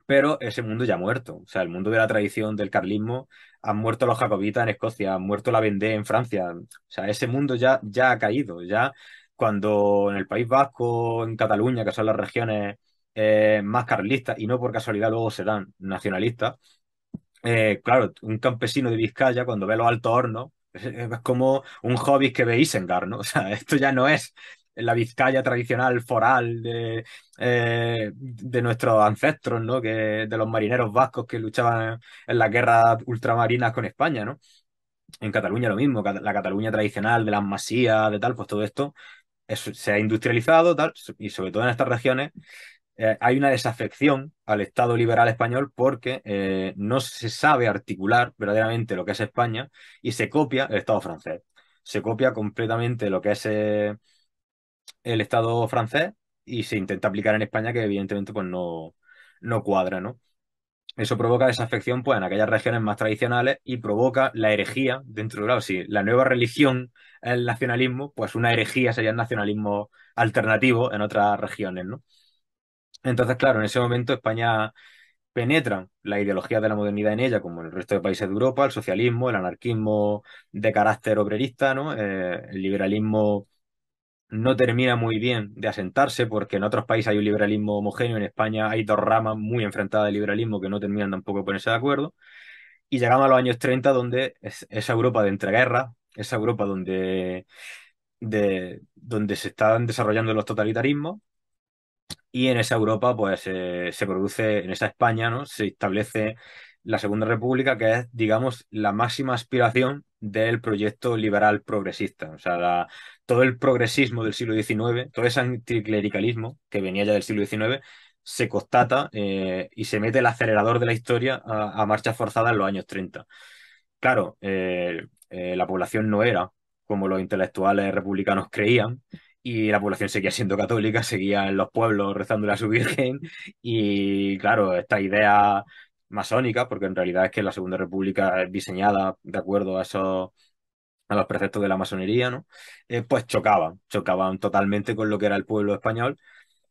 Pero ese mundo ya ha muerto. O sea, el mundo de la tradición del carlismo, han muerto los jacobitas en Escocia, han muerto la Vendée en Francia. O sea, ese mundo ya, ya ha caído. Ya cuando en el País Vasco, en Cataluña, que son las regiones eh, más carlistas, y no por casualidad luego serán nacionalistas, eh, claro, un campesino de Vizcaya cuando ve los altos hornos es como un hobby que veis en garno O sea, esto ya no es la Vizcaya tradicional foral de, eh, de nuestros ancestros, ¿no? Que, de los marineros vascos que luchaban en las guerras ultramarinas con España, ¿no? En Cataluña lo mismo, la Cataluña tradicional de las masías, de tal, pues todo esto se ha industrializado, y sobre todo en estas regiones eh, hay una desafección al Estado liberal español porque eh, no se sabe articular verdaderamente lo que es España y se copia el Estado francés. Se copia completamente lo que es eh, el Estado francés y se intenta aplicar en España que evidentemente pues, no, no cuadra, ¿no? Eso provoca desafección pues, en aquellas regiones más tradicionales y provoca la herejía dentro de si la nueva religión el nacionalismo, pues una herejía sería el nacionalismo alternativo en otras regiones, ¿no? Entonces, claro, en ese momento España penetra la ideología de la modernidad en ella, como en el resto de países de Europa, el socialismo, el anarquismo de carácter obrerista, ¿no? Eh, el liberalismo no termina muy bien de asentarse porque en otros países hay un liberalismo homogéneo, en España hay dos ramas muy enfrentadas de liberalismo que no terminan tampoco de ponerse de acuerdo. Y llegamos a los años 30 donde esa Europa de entreguerra, esa Europa donde, donde se están desarrollando los totalitarismos, y en esa Europa, pues eh, se produce, en esa España, ¿no? Se establece la Segunda República, que es, digamos, la máxima aspiración del proyecto liberal progresista. O sea, todo el progresismo del siglo XIX, todo ese anticlericalismo que venía ya del siglo XIX, se constata eh, y se mete el acelerador de la historia a, a marcha forzada en los años 30. Claro, eh, la población no era como los intelectuales republicanos creían, y la población seguía siendo católica, seguía en los pueblos rezándole a su Virgen y claro, esta idea masónica, porque en realidad es que la Segunda República es diseñada de acuerdo a esos a los preceptos de la masonería, ¿no? Eh, pues chocaban, chocaban totalmente con lo que era el pueblo español,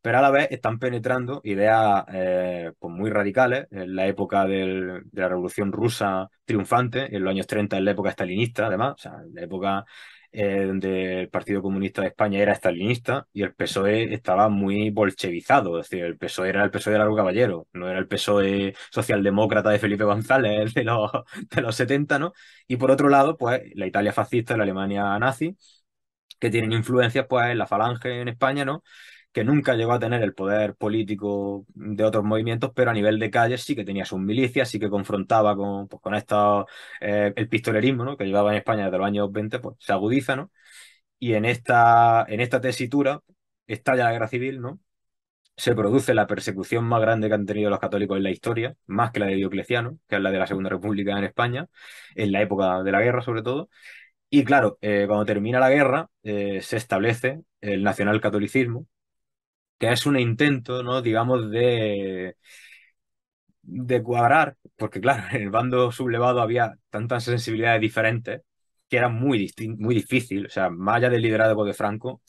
pero a la vez están penetrando ideas eh, pues muy radicales. En la época de la Revolución Rusa triunfante, en los años 30, en la época stalinista, además, o sea, en la época eh, donde el Partido Comunista de España era estalinista y el PSOE estaba muy bolchevizado, es decir, el PSOE era el PSOE de Largo Caballero, no era el PSOE socialdemócrata de Felipe González de los, de los 70, ¿no? Y por otro lado, pues la Italia fascista, y la Alemania nazi, que tienen influencias pues en la falange en España, ¿no? que nunca llegó a tener el poder político de otros movimientos, pero a nivel de calles sí que tenía sus milicias, sí que confrontaba con, pues, eh, el pistolerismo ¿no? que llevaba en España desde los años 20, pues se agudiza, ¿no? Y en esta, en esta tesitura estalla la guerra civil, ¿no? Se produce la persecución más grande que han tenido los católicos en la historia, más que la de Diocleciano, que es la de la Segunda República en España, en la época de la guerra sobre todo. Y claro, eh, cuando termina la guerra, eh, se establece el nacionalcatolicismo, que es un intento, ¿no? Digamos, de, de cuadrar, porque claro, en el bando sublevado había tantas sensibilidades diferentes que era muy, muy difícil, o sea, más allá del liderazgo de Franco,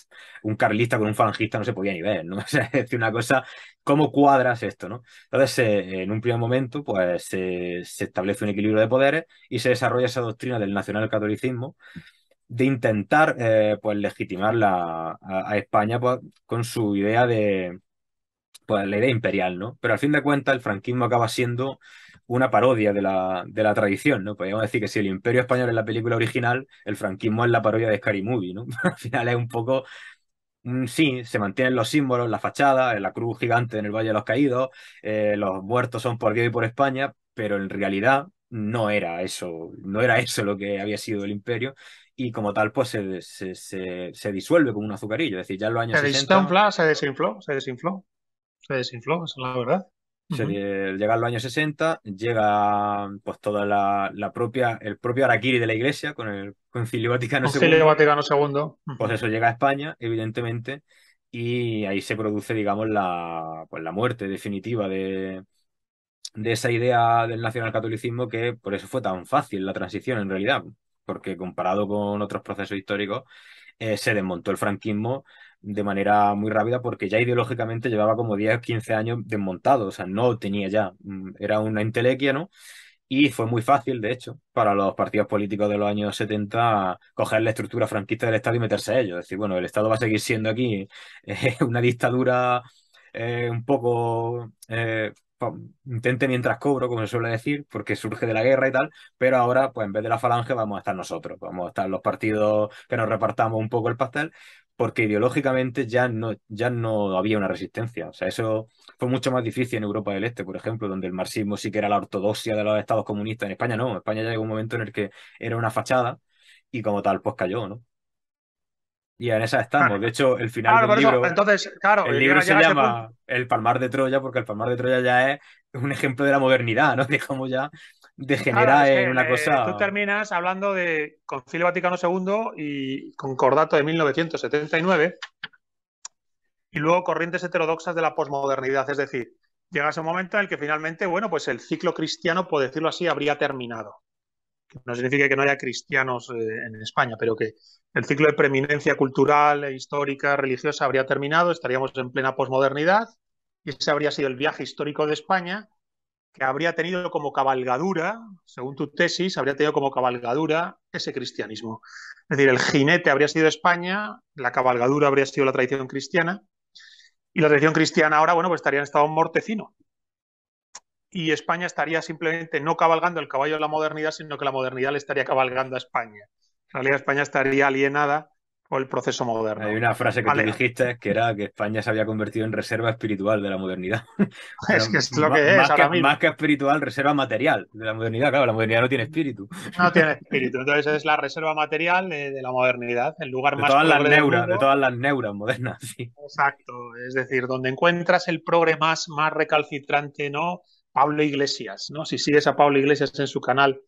un carlista con un falangista no se podía ni ver, ¿no? es decir, una cosa, ¿cómo cuadras esto, no? Entonces, eh, en un primer momento, pues se establece un equilibrio de poderes y se desarrolla esa doctrina del nacionalcatolicismo de intentar eh, pues legitimar a, España pues, con su idea de pues, la idea imperial, ¿no? Pero al fin de cuentas el franquismo acaba siendo una parodia de la, de la tradición, ¿no? Podríamos decir que si el imperio español es la película original, el franquismo es la parodia de Scary Movie, ¿no? al final es un poco... Mm, sí, se mantienen los símbolos, la fachada, la cruz gigante en el Valle de los Caídos, eh, los muertos son por Dios y por España, pero en realidad no era eso, no era eso lo que había sido el imperio y como tal, pues se, disuelve como un azucarillo. Es decir, ya en los años se 60... Desinfla, se desinfló, se desinfló, se desinfló, esa es la verdad. Llega en los años 60, llega pues toda la, propia, el propio Araquiri de la Iglesia con el Concilio Vaticano II. Concilio Vaticano II. Pues eso llega a España, evidentemente, y ahí se produce, digamos, pues, la, muerte definitiva de, de esa idea del nacionalcatolicismo que por eso fue tan fácil la transición en realidad porque comparado con otros procesos históricos, eh, se desmontó el franquismo de manera muy rápida porque ya ideológicamente llevaba como 10 15 años desmontado, o sea, no tenía ya, mm, era una intelequia, ¿no? Y fue muy fácil, de hecho, para los partidos políticos de los años 70 coger la estructura franquista del Estado y meterse a ellos. Es decir, bueno, el Estado va a seguir siendo aquí eh, una dictadura eh, un poco intente mientras cobro, como se suele decir, porque surge de la guerra y tal, pero ahora, pues en vez de la falange, vamos a estar nosotros, vamos a estar los partidos que nos repartamos un poco el pastel, porque ideológicamente ya no, ya no había una resistencia. O sea, eso fue mucho más difícil en Europa del Este, por ejemplo, donde el marxismo sí que era la ortodoxia de los estados comunistas. En España no, en España ya llegó un momento en el que era una fachada y como tal, pues cayó, ¿no? Y en esa ah. estamos. de hecho, el final del libro. Entonces, claro, el libro se llama El Palmar de Troya, porque el Palmar de Troya ya es un ejemplo de la modernidad, ¿no? Digamos ya degenera en una eh, cosa. Tú terminas hablando de Concilio Vaticano II y Concordato de 1979 y luego corrientes heterodoxas de la posmodernidad. Es decir, llega un momento en el que finalmente, bueno, pues el ciclo cristiano, por decirlo así, habría terminado que no significa que no haya cristianos eh, en España, pero que el ciclo de preeminencia cultural, e histórica, religiosa habría terminado, estaríamos en plena posmodernidad y ese habría sido el viaje histórico de España que habría tenido como cabalgadura, según tu tesis, habría tenido como cabalgadura ese cristianismo. Es decir, el jinete habría sido España, la cabalgadura habría sido la tradición cristiana y la tradición cristiana ahora, bueno, pues estaría en estado mortecino, y España estaría simplemente no cabalgando el caballo de la modernidad, sino que la modernidad le estaría cabalgando a España. En realidad España estaría alienada por el proceso moderno. Hay una frase que te tú dijiste que era que España se había convertido en reserva espiritual de la modernidad. es que es lo que es. Más ahora que, mismo. más que espiritual, reserva material de la modernidad. Claro, la modernidad no tiene espíritu. No tiene espíritu. Entonces es la reserva material de, la modernidad, el lugar de más todas las De todas las neuras modernas, sí. Exacto. Es decir, donde encuentras el progre más, más recalcitrante, ¿no? Pablo Iglesias, ¿no? Si sigues a Pablo Iglesias en su canal,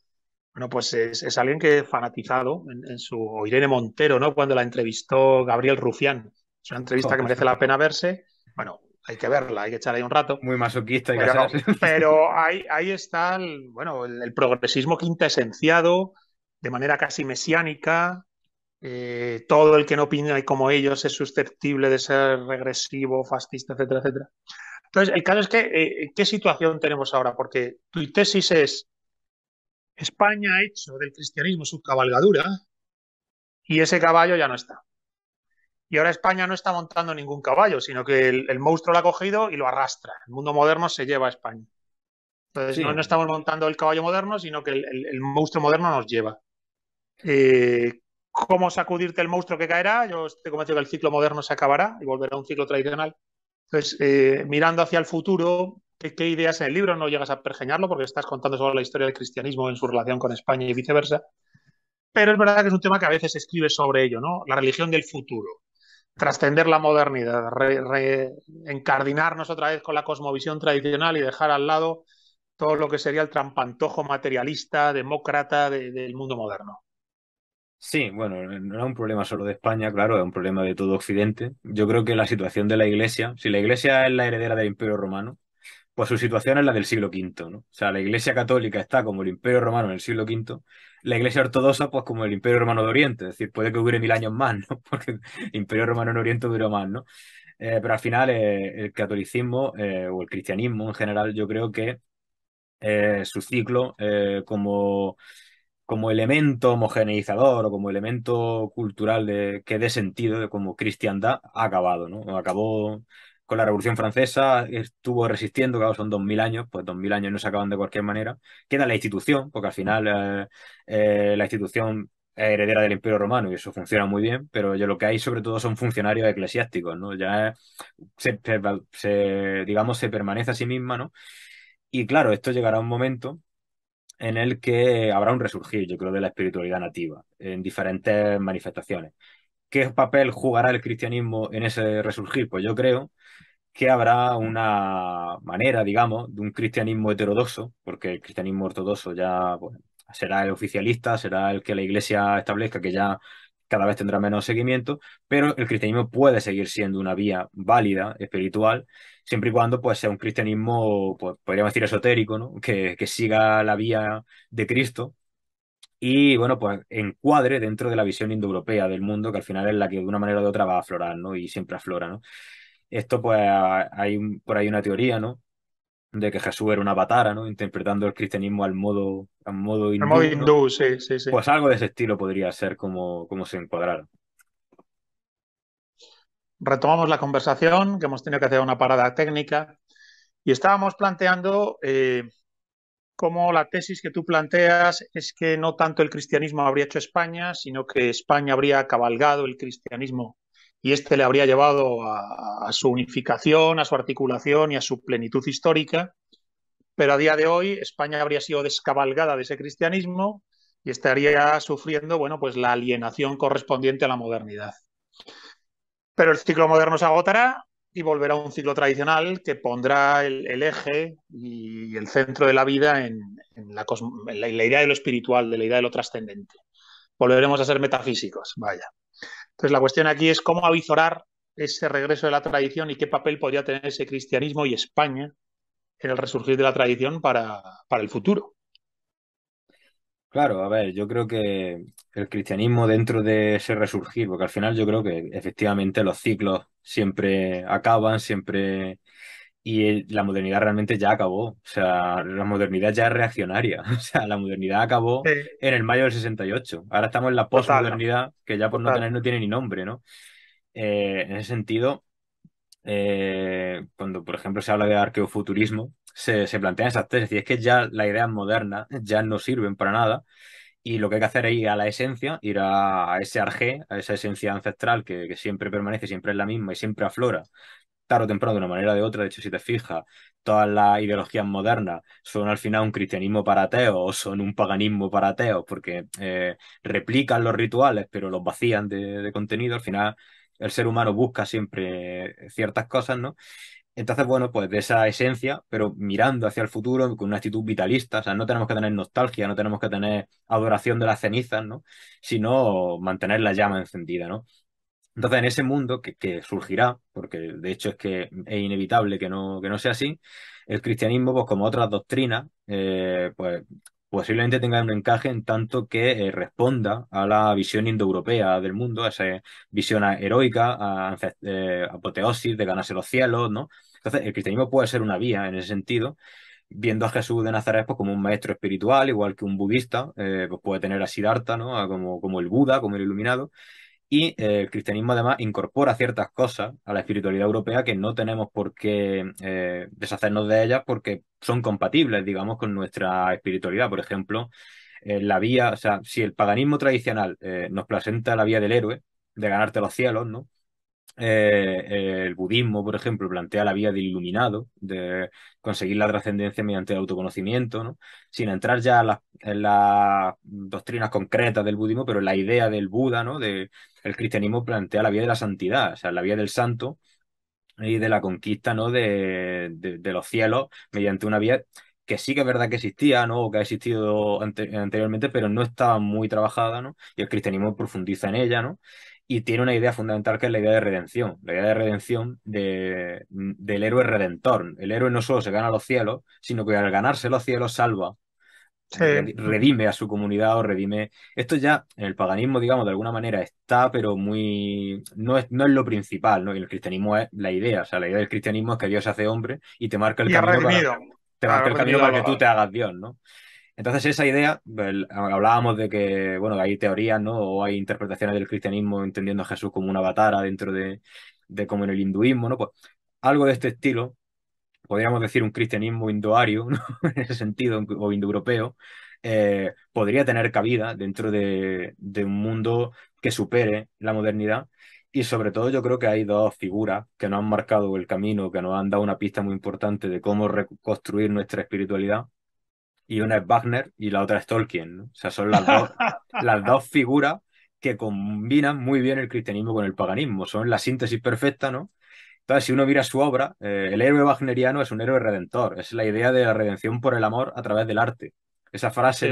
bueno, pues es, alguien que fanatizado en, su o Irene Montero, ¿no? Cuando la entrevistó Gabriel Rufián. Es una entrevista que merece la pena verse. Bueno, hay que verla, hay que echar ahí un rato. Muy masoquista, pero, ahí, está el, bueno, el, progresismo quintesenciado, de manera casi mesiánica. Eh, todo el que no opina como ellos es susceptible de ser regresivo, fascista, etcétera, etcétera. Entonces, el caso es que, eh, ¿qué situación tenemos ahora? Porque tu tesis es, España ha hecho del cristianismo su cabalgadura y ese caballo ya no está. Y ahora España no está montando ningún caballo, sino que el, monstruo lo ha cogido y lo arrastra. El mundo moderno se lleva a España. Entonces, no, estamos montando el caballo moderno, sino que el, monstruo moderno nos lleva. Eh, ¿Cómo sacudirte el monstruo que caerá? Yo estoy convencido que el ciclo moderno se acabará y volverá a un ciclo tradicional. Entonces, eh, mirando hacia el futuro, ¿qué, ideas en el libro no llegas a pergeñarlo? Porque estás contando sobre la historia del cristianismo en su relación con España y viceversa. Pero es verdad que es un tema que a veces se escribe sobre ello, ¿no? La religión del futuro, trascender la modernidad, encardinarnos otra vez con la cosmovisión tradicional y dejar al lado todo lo que sería el trampantojo materialista, demócrata del mundo moderno. Sí, bueno, no es un problema solo de España, claro, es un problema de todo Occidente. Yo creo que la situación de la Iglesia, si la Iglesia es la heredera del Imperio Romano, pues su situación es la del siglo V, ¿no? O sea, la Iglesia Católica está como el Imperio Romano en el siglo V, la Iglesia Ortodoxa pues como el Imperio Romano de Oriente, es decir, puede que dure mil años más, ¿no? Porque el Imperio Romano en Oriente duró más, ¿no? Eh, pero al final eh, el catolicismo eh, o el cristianismo en general, yo creo que su ciclo como como elemento homogeneizador o como elemento cultural de, que dé sentido de como cristiandad ha acabado, ¿no? Acabó con la Revolución Francesa, estuvo resistiendo, claro, son 2000 años, pues 2.000 años no se acaban de cualquier manera. Queda la institución, porque al final eh, eh, la institución es heredera del Imperio Romano y eso funciona muy bien, pero yo lo que hay sobre todo son funcionarios eclesiásticos, ¿no? Ya se, digamos, se permanece a sí misma, ¿no? Y claro, esto llegará a un momento en el que habrá un resurgir, yo creo, de la espiritualidad nativa en diferentes manifestaciones. ¿Qué papel jugará el cristianismo en ese resurgir? Pues yo creo que habrá una manera, digamos, de un cristianismo heterodoxo, porque el cristianismo ortodoxo ya será el oficialista, será el que la iglesia establezca, que ya cada vez tendrá menos seguimiento, pero el cristianismo puede seguir siendo una vía válida, espiritual, siempre y cuando pues, sea un cristianismo, pues, podríamos decir, esotérico, ¿no? que, siga la vía de Cristo y, bueno, pues encuadre dentro de la visión indoeuropea del mundo, que al final es la que de una manera u otra va a aflorar, ¿no? Y siempre aflora, ¿no? Esto, pues, hay por ahí una teoría, ¿no? de que Jesús era una avatar, ¿no? Interpretando el cristianismo al modo, al modo hindú. Al modo hindú, sí, sí, Pues algo de ese estilo podría ser como, como se encuadraron retomamos la conversación, que hemos tenido que hacer una parada técnica, y estábamos planteando eh, cómo la tesis que tú planteas es que no tanto el cristianismo habría hecho España, sino que España habría cabalgado el cristianismo y este le habría llevado a, a su unificación, a su articulación y a su plenitud histórica. Pero a día de hoy España habría sido descabalgada de ese cristianismo y estaría sufriendo, bueno, pues la alienación correspondiente a la modernidad. Pero el ciclo moderno se agotará y volverá a un ciclo tradicional que pondrá el, eje y el centro de la vida en, la idea de lo espiritual, de la idea de lo trascendente. Volveremos a ser metafísicos, vaya. Entonces la cuestión aquí es cómo avizorar ese regreso de la tradición y qué papel podría tener ese cristianismo y España en el resurgir de la tradición para el futuro. Claro, a ver, yo creo que el cristianismo dentro de ese resurgir, porque al final yo creo que efectivamente los ciclos siempre acaban, siempre... Y la modernidad realmente ya acabó. O sea, la modernidad ya es reaccionaria. O sea, la modernidad acabó en el mayo del 68. Ahora estamos en la postmodernidad posmodernidad, que ya por no tener no tiene ni nombre, ¿no? Eh, en ese sentido, eh, cuando por ejemplo se habla de arqueofuturismo, se, se plantean esas tesis. Y es que ya las ideas modernas ya no sirven para nada y lo que hay que hacer es ir a la esencia, ir a, ese arjé, a esa esencia ancestral que, siempre permanece, siempre es la misma y siempre aflora, tarde o temprano, de una manera o de otra. De hecho, si te fijas, todas las ideologías modernas son al final un cristianismo para ateos o son un paganismo para ateos, porque eh, replican los rituales, pero los vacían de, de contenido. Al final, el ser humano busca siempre ciertas cosas, ¿no? Entonces, bueno, pues de esa esencia, pero mirando hacia el futuro con una actitud vitalista, o sea, no tenemos que tener nostalgia, no tenemos que tener adoración de las cenizas, ¿no? Sino mantener la llama encendida, ¿no? Entonces, en ese mundo que, surgirá, porque de hecho es que es inevitable que no, que no sea así, el cristianismo, pues como otras doctrinas, eh, pues posiblemente tenga un encaje en tanto que eh, responda a la visión indoeuropea del mundo, a esa visión heroica, a, eh, apoteosis de ganarse los cielos, ¿no? Entonces, el cristianismo puede ser una vía en ese sentido, viendo a Jesús de Nazaret pues, como un maestro espiritual, igual que un budista, eh, pues puede tener a Siddhartha, ¿no? como, como el Buda, como el iluminado, y eh, el cristianismo además incorpora ciertas cosas a la espiritualidad europea que no tenemos por qué eh, deshacernos de ellas porque son compatibles, digamos, con nuestra espiritualidad. Por ejemplo, eh, la vía, o sea, si el paganismo tradicional nos presenta la vía del héroe, de ganarte los cielos, ¿no? el budismo, por ejemplo, plantea la vía del iluminado, de conseguir la trascendencia mediante el autoconocimiento, ¿no? sin entrar ya en las, en las doctrinas concretas del budismo, pero la idea del Buda, ¿no? de, el cristianismo plantea la vía de la santidad, o sea, la vía del santo y de la conquista, ¿no? De, los cielos mediante una vía que sí que es verdad que existía, ¿no? O que ha existido anteriormente, pero no estaba muy trabajada, ¿no? Y el cristianismo profundiza en ella, ¿no? Y tiene una idea fundamental que es la idea de redención, la idea de redención del héroe redentor. El héroe no solo se gana los cielos, sino que al ganarse los cielos salva redime a su comunidad o redime. Esto ya en el paganismo, digamos, de alguna manera está, pero muy. No es, no es lo principal, ¿no? Y el cristianismo es la idea. O sea, la idea del cristianismo es que Dios hace hombre y te marca el camino. Para, el para que tú te hagas Dios, ¿no? Entonces, esa idea, hablábamos de que, bueno, hay teorías, ¿no? O hay interpretaciones del cristianismo entendiendo a Jesús como un avatar dentro de, de como en el hinduismo, ¿no? Pues algo de este estilo, podríamos decir un cristianismo indoario, en ese sentido, o indoeuropeo, eh, podría tener cabida dentro de, un mundo que supere la modernidad. Y sobre todo yo creo que hay dos figuras que nos han marcado el camino, que nos han dado una pista muy importante de cómo reconstruir nuestra espiritualidad. Y una es Wagner y la otra es Tolkien. O sea, son las las dos figuras que combinan muy bien el cristianismo con el paganismo. Son la síntesis perfecta, ¿no? si uno mira su obra, eh, el héroe wagneriano es un héroe redentor, es la idea de la redención por el amor a través del arte. Esa frase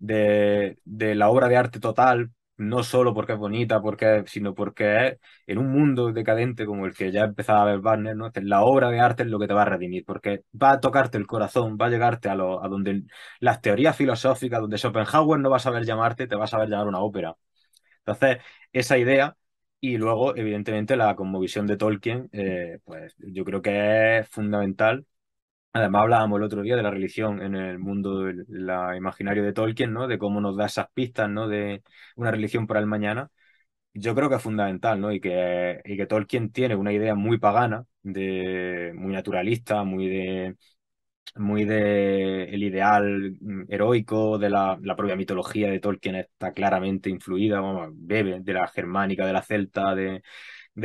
de, de, la obra de arte total, no solo porque es bonita, porque, sino porque en un mundo decadente como el que ya empezaba a ver Wagner, ¿no? la obra de arte es lo que te va a redimir, porque va a tocarte el corazón, va a llegarte a, lo, a donde las teorías filosóficas, donde Schopenhauer no va a saber llamarte, te va a saber llamar una ópera. Entonces, esa idea y luego, evidentemente, la conmovisión de Tolkien, eh, pues yo creo que es fundamental. Además, hablábamos el otro día de la religión en el mundo imaginario de Tolkien, ¿no? De cómo nos da esas pistas, ¿no? De una religión para el mañana. Yo creo que es fundamental, ¿no? Y que, y que Tolkien tiene una idea muy pagana, de, muy naturalista, muy de muy de el ideal mm, heroico de la, propia mitología de Tolkien está claramente influida, bebe de la germánica, de la celta, de,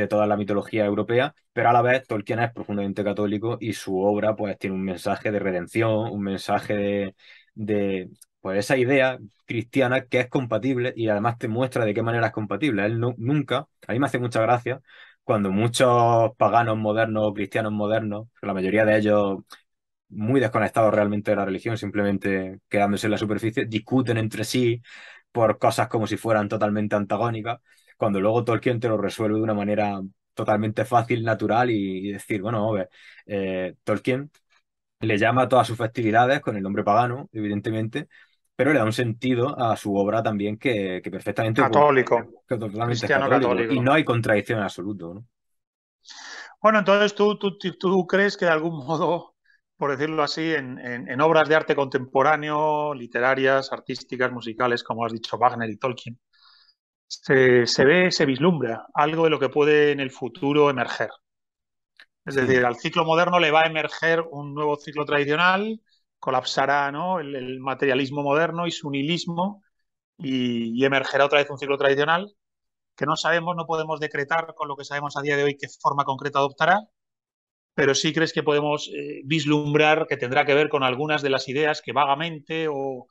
toda la mitología europea, pero a la vez Tolkien es profundamente católico y su obra pues tiene un mensaje de redención, un mensaje de, de pues, esa idea cristiana que es compatible y además te muestra de qué manera es compatible. Él nunca, a mí me hace mucha gracia cuando muchos paganos modernos o cristianos modernos, la mayoría de ellos muy desconectados realmente de la religión, simplemente quedándose en la superficie, discuten entre sí por cosas como si fueran totalmente antagónicas, cuando luego Tolkien te lo resuelve de una manera totalmente fácil, natural y, decir, bueno, eh, Tolkien le llama a todas sus festividades con el nombre pagano, evidentemente, pero le da un sentido a su obra también que, perfectamente... Católico. Que, católico, Y no hay contradicción en absoluto. Bueno, entonces tú, tú crees que de algún modo por decirlo así, en, obras de arte contemporáneo, literarias, artísticas, musicales, como has dicho, Wagner y Tolkien. Se, ve, se vislumbra algo de lo que puede en el futuro emerger. Es decir, al ciclo moderno le va a emerger un nuevo ciclo tradicional, colapsará el, materialismo moderno y su nihilismo y, emergerá otra vez un ciclo tradicional que no sabemos, no podemos decretar con lo que sabemos a día de hoy qué forma concreta adoptará, pero sí crees que podemos eh, vislumbrar que tendrá que ver con algunas de las ideas que vagamente o,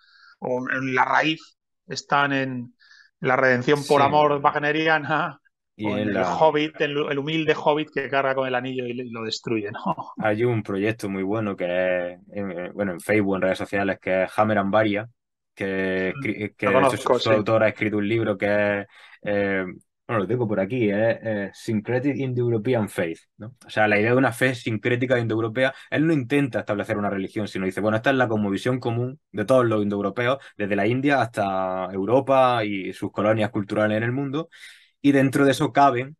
en la raíz están en la redención por amor wagneriana y en el hobbit, el, humilde hobbit que carga con el anillo y, lo destruye, ¿no? Hay un proyecto muy bueno que es, bueno, en Facebook, en redes sociales, que es Hammer and Varia, que, mm, eh, que su, autor ha escrito un libro que es eh, bueno, lo digo por aquí, es ¿eh? Eh, Syncretic Indo-European Faith, ¿no? O sea, la idea de una fe sincrética indoeuropea, él no intenta establecer una religión, sino dice, bueno, esta es la cosmovisión común de todos los indoeuropeos, desde la India hasta Europa y sus colonias culturales en el mundo, y dentro de eso caben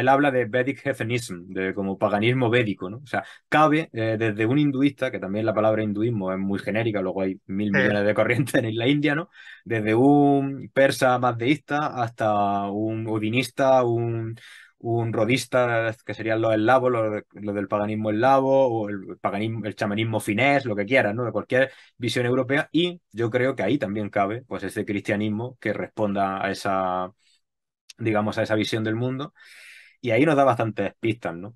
él habla de Vedic heathenism de como paganismo védico, ¿no? O sea, cabe eh, desde un hinduista, que también la palabra hinduismo es muy genérica, luego hay mil millones de corrientes en la India, ¿no? Desde un persa más hasta un udinista, un, un rodista, que serían los eslavos, los, del paganismo eslavo, o el paganismo, el chamanismo finés, lo que quieran, ¿no? De cualquier visión europea. Y yo creo que ahí también cabe, pues, ese cristianismo que responda a esa, digamos, a esa visión del mundo. Y ahí nos da bastantes pistas, ¿no?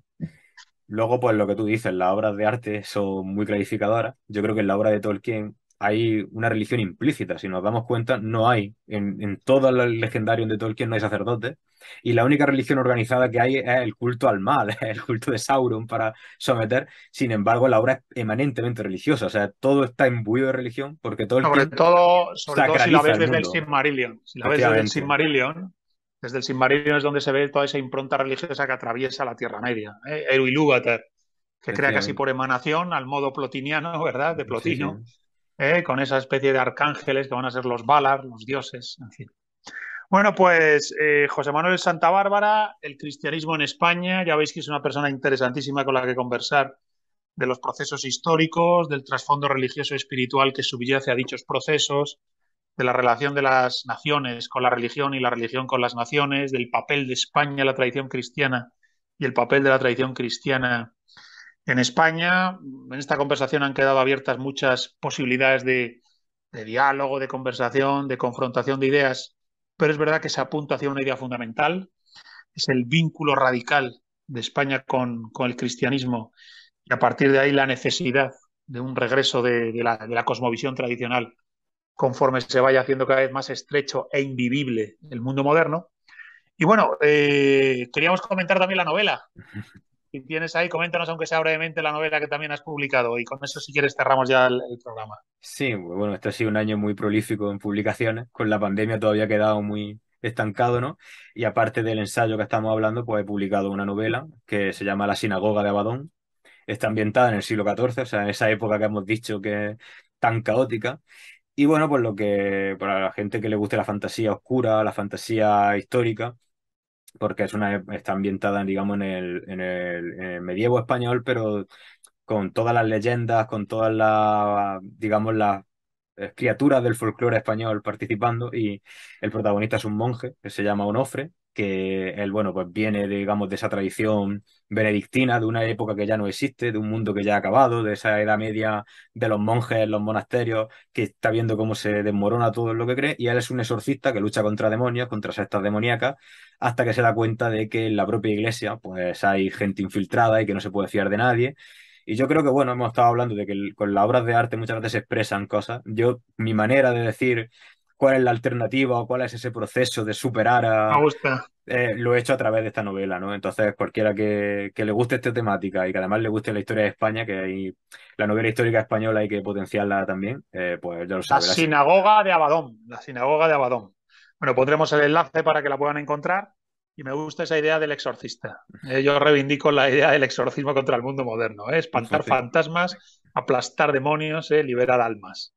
Luego, pues lo que tú dices, las obras de arte son muy clarificadoras. Yo creo que en la obra de Tolkien hay una religión implícita. Si nos damos cuenta, no hay. En, en todo el legendario de Tolkien no hay sacerdotes. Y la única religión organizada que hay es el culto al mal, el culto de Sauron para someter. Sin embargo, la obra es emanentemente religiosa. O sea, todo está imbuido de religión porque Tolkien. Sobre todo, sobre todo si la ves desde el Silmarillion. Si la ves desde el Silmarillion, desde el Silmarillion es donde se ve toda esa impronta religiosa que atraviesa la Tierra Media. ¿eh? Eru que crea casi por emanación al modo plotiniano, ¿verdad? De Plotino, ¿eh? con esa especie de arcángeles que van a ser los Valar, los dioses, en fin. Bueno, pues eh, José Manuel Santa Bárbara, el cristianismo en España, ya veis que es una persona interesantísima con la que conversar de los procesos históricos, del trasfondo religioso y espiritual que subyace a dichos procesos, de la relación de las naciones con la religión y la religión con las naciones, del papel de España, la tradición cristiana y el papel de la tradición cristiana en España. En esta conversación han quedado abiertas muchas posibilidades de, diálogo, de conversación, de confrontación de ideas, pero es verdad que se apunta hacia una idea fundamental, es el vínculo radical de España con, el cristianismo y a partir de ahí la necesidad de un regreso de, la, de la cosmovisión tradicional conforme se vaya haciendo cada vez más estrecho e invivible el mundo moderno. Y bueno, eh, queríamos comentar también la novela. Si tienes ahí, coméntanos, aunque sea brevemente, la novela que también has publicado. Y con eso, si quieres, cerramos ya el, programa. Sí, bueno, este ha sido un año muy prolífico en publicaciones. Con la pandemia todavía ha quedado muy, estancado, ¿no? Y aparte del ensayo que estamos hablando, pues he publicado una novela que se llama La Sinagoga de Abadón. Está ambientada en el siglo XIV, o sea, en esa época que hemos dicho que es tan caótica. Y bueno, pues lo que para la gente que le guste la fantasía oscura, la fantasía histórica, porque es una, está ambientada, digamos, en el, en el, medievo español, pero con todas las leyendas, con todas las, digamos, las eh, criaturas del folclore español participando y el protagonista es un monje que se llama Onofre que él, bueno, pues viene, digamos, de esa tradición benedictina, de una época que ya no existe, de un mundo que ya ha acabado, de esa edad media de los monjes, los monasterios, que está viendo cómo se desmorona todo lo que cree, y él es un exorcista que lucha contra demonios, contra sectas demoníacas, hasta que se da cuenta de que en la propia iglesia, pues hay gente infiltrada y que no se puede fiar de nadie. Y yo creo que, bueno, hemos estado hablando de que con las obras de arte muchas veces se expresan cosas. Yo, mi manera de decir cuál es la alternativa o cuál es ese proceso de superar a... Me gusta. Eh, lo he hecho a través de esta novela, ¿no? Entonces, cualquiera que, le guste esta temática y que además le guste la historia de España, que hay la novela histórica española hay que potenciarla también, eh, pues ya lo sabe. La sinagoga de Abadón, la sinagoga de Abadón. Bueno, pondremos el enlace para que la puedan encontrar. Y me gusta esa idea del exorcista. Eh, yo reivindico la idea del exorcismo contra el mundo moderno. Espantar fantasmas, aplastar demonios, liberar almas.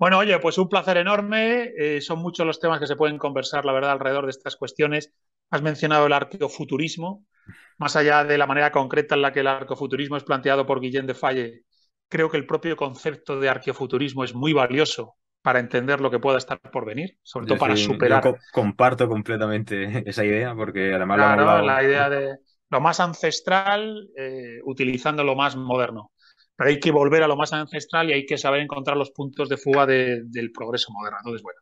Bueno, oye, pues un placer enorme. Eh, son muchos los temas que se pueden conversar, la verdad, alrededor de estas cuestiones. Has mencionado el arqueofuturismo, más allá de la manera concreta en la que el arqueofuturismo es planteado por Guillén de Falle. Creo que el propio concepto de arqueofuturismo es muy valioso para entender lo que pueda estar por venir, sobre todo para superar. Yo comparto completamente esa idea, porque además claro, la idea de lo más ancestral eh, utilizando lo más moderno pero hay que volver a lo más ancestral y hay que saber encontrar los puntos de fuga del progreso moderno. Entonces, bueno,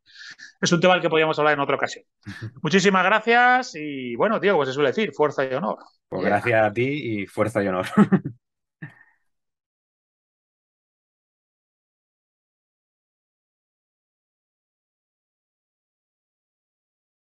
es un tema al que podríamos hablar en otra ocasión. Muchísimas gracias y bueno, Diego, pues se suele decir, fuerza y honor. Pues gracias a ti y fuerza y honor.